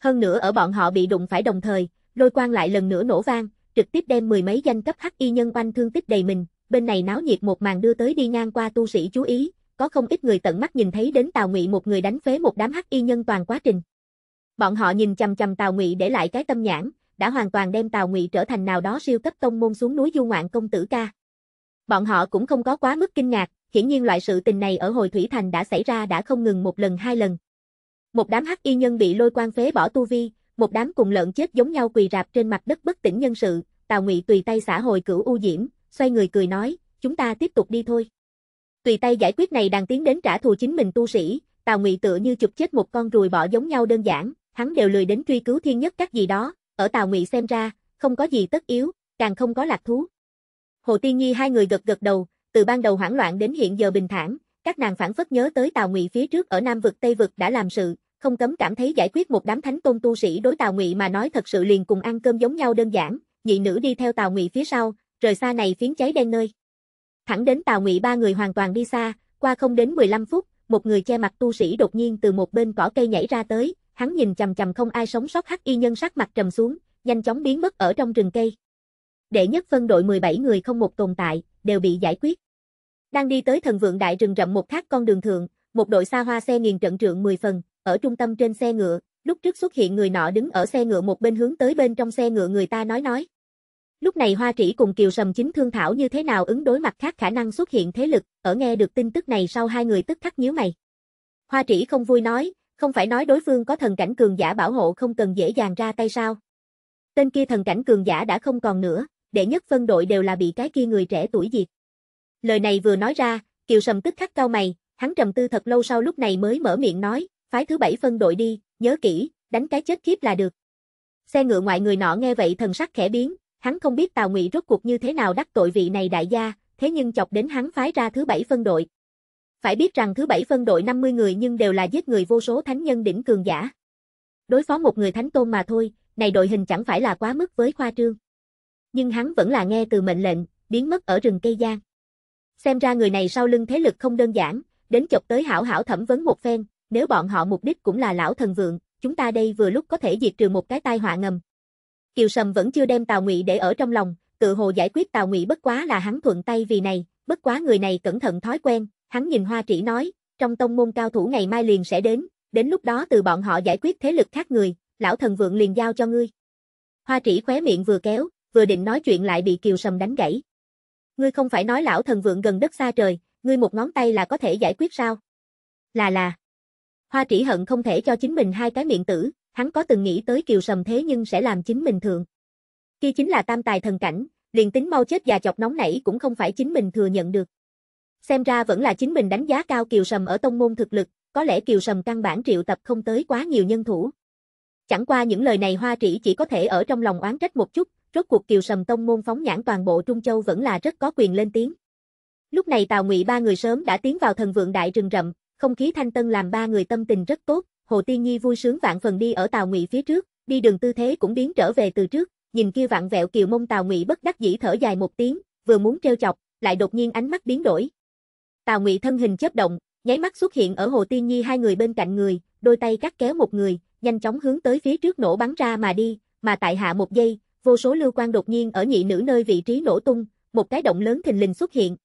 Hơn nữa ở bọn họ bị đụng phải đồng thời, lôi quang lại lần nữa nổ vang, trực tiếp đem mười mấy danh cấp hắc y nhân oanh thương tích đầy mình, bên này náo nhiệt một màn đưa tới đi ngang qua tu sĩ chú ý, có không ít người tận mắt nhìn thấy đến Tào Ngụy một người đánh phế một đám hắc y nhân toàn quá trình. Bọn họ nhìn chằm chằm Tào Ngụy để lại cái tâm nhãn, đã hoàn toàn đem Tào Ngụy trở thành nào đó siêu cấp tông môn xuống núi du ngoạn công tử ca. Bọn họ cũng không có quá mức kinh ngạc, hiển nhiên loại sự tình này ở hồi thủy thành đã xảy ra đã không ngừng một lần hai lần. Một đám hắc y nhân bị lôi quan phế bỏ tu vi, một đám cùng lợn chết giống nhau quỳ rạp trên mặt đất bất tỉnh nhân sự, Tào Ngụy tùy tay xã hồi cửu u diễm, xoay người cười nói, chúng ta tiếp tục đi thôi. Tùy tay giải quyết này đang tiến đến trả thù chính mình tu sĩ, Tào Ngụy tựa như chụp chết một con ruồi bỏ giống nhau đơn giản, hắn đều lười đến truy cứu thiên nhất các gì đó, ở Tào Ngụy xem ra, không có gì tất yếu, càng không có lạc thú. Hồ Tiên Nhi hai người gật gật đầu, từ ban đầu hoảng loạn đến hiện giờ bình thản, các nàng phản phất nhớ tới Tào Ngụy phía trước ở Nam vực Tây vực đã làm sự, không cấm cảm thấy giải quyết một đám thánh tôn tu sĩ đối Tào Ngụy mà nói thật sự liền cùng ăn cơm giống nhau đơn giản, nhị nữ đi theo Tào Ngụy phía sau, rời xa này phiến cháy đen nơi. Thẳng đến Tào Ngụy ba người hoàn toàn đi xa, qua không đến 15 phút, một người che mặt tu sĩ đột nhiên từ một bên cỏ cây nhảy ra tới, hắn nhìn chằm chằm không ai sống sót hắc y nhân sắc mặt trầm xuống, nhanh chóng biến mất ở trong rừng cây. Đệ nhất phân đội 17 người không một tồn tại, đều bị giải quyết. Đang đi tới thần vượng đại rừng rậm một khác con đường thượng, một đội xa hoa xe nghiền trận trượng 10 phần, ở trung tâm trên xe ngựa, lúc trước xuất hiện người nọ đứng ở xe ngựa một bên hướng tới bên trong xe ngựa người ta nói nói. Lúc này Hoa Trĩ cùng Kiều Sầm chính thương thảo như thế nào ứng đối mặt khác khả năng xuất hiện thế lực, ở nghe được tin tức này sau hai người tức khắc nhíu mày. Hoa Trĩ không vui nói, không phải nói đối phương có thần cảnh cường giả bảo hộ không cần dễ dàng ra tay sao? Tên kia thần cảnh cường giả đã không còn nữa, đệ nhất phân đội đều là bị cái kia người trẻ tuổi diệt. Lời này vừa nói ra, Kiều Sầm tức khắc cao mày, hắn trầm tư thật lâu sau lúc này mới mở miệng nói, phái thứ bảy phân đội đi, nhớ kỹ, đánh cái chết kiếp là được. Xe ngựa ngoại người nọ nghe vậy thần sắc khẽ biến, hắn không biết Tào Ngụy rốt cuộc như thế nào đắc tội vị này đại gia, thế nhưng chọc đến hắn phái ra thứ bảy phân đội, phải biết rằng thứ bảy phân đội 50 người nhưng đều là giết người vô số thánh nhân đỉnh cường giả. Đối phó một người thánh tôn mà thôi, này đội hình chẳng phải là quá mức với khoa trương. Nhưng hắn vẫn là nghe từ mệnh lệnh, biến mất ở rừng cây giang. Xem ra người này sau lưng thế lực không đơn giản, đến chọc tới hảo hảo thẩm vấn một phen, nếu bọn họ mục đích cũng là lão thần vượng, chúng ta đây vừa lúc có thể diệt trừ một cái tai họa ngầm. Kiều Sầm vẫn chưa đem Tào Ngụy để ở trong lòng, tự hồ giải quyết Tào Ngụy bất quá là hắn thuận tay vì này, bất quá người này cẩn thận thói quen, Hắn nhìn Hoa Trĩ nói, trong tông môn cao thủ ngày mai liền sẽ đến, đến lúc đó từ bọn họ giải quyết thế lực khác người, lão thần vượng liền giao cho ngươi. Hoa Trĩ khóe miệng vừa kéo, vừa định nói chuyện lại bị Kiều Sầm đánh gãy. Ngươi không phải nói lão thần vượng gần đất xa trời, ngươi một ngón tay là có thể giải quyết sao? Là là. Hoa Trĩ hận không thể cho chính mình hai cái miệng tử, hắn có từng nghĩ tới Kiều Sầm thế nhưng sẽ làm chính mình thượng. Kia chính là tam tài thần cảnh, liền tính mau chết già chọc nóng nảy cũng không phải chính mình thừa nhận được. Xem ra vẫn là chính mình đánh giá cao Kiều Sầm ở tông môn thực lực, có lẽ Kiều Sầm căn bản triệu tập không tới quá nhiều nhân thủ. Chẳng qua những lời này Hoa Trĩ chỉ có thể ở trong lòng oán trách một chút, rốt cuộc Kiều Sầm tông môn phóng nhãn toàn bộ Trung Châu vẫn là rất có quyền lên tiếng. Lúc này Tào Ngụy ba người sớm đã tiến vào thần vượng đại rừng rậm, không khí thanh tân làm ba người tâm tình rất tốt, Hồ Tiên Nhi vui sướng vạn phần đi ở Tào Ngụy phía trước, đi đường tư thế cũng biến trở về từ trước, nhìn kia vạn vẹo kiều mông Tào Ngụy bất đắc dĩ thở dài một tiếng, vừa muốn trêu chọc, lại đột nhiên ánh mắt biến đổi, Tào Ngụy thân hình chớp động, nháy mắt xuất hiện ở Hồ Tiên Nhi hai người bên cạnh người, đôi tay cắt kéo một người, nhanh chóng hướng tới phía trước nổ bắn ra mà đi, mà tại hạ một giây, vô số lưu quan đột nhiên ở nhị nữ nơi vị trí nổ tung, một cái động lớn thình lình xuất hiện,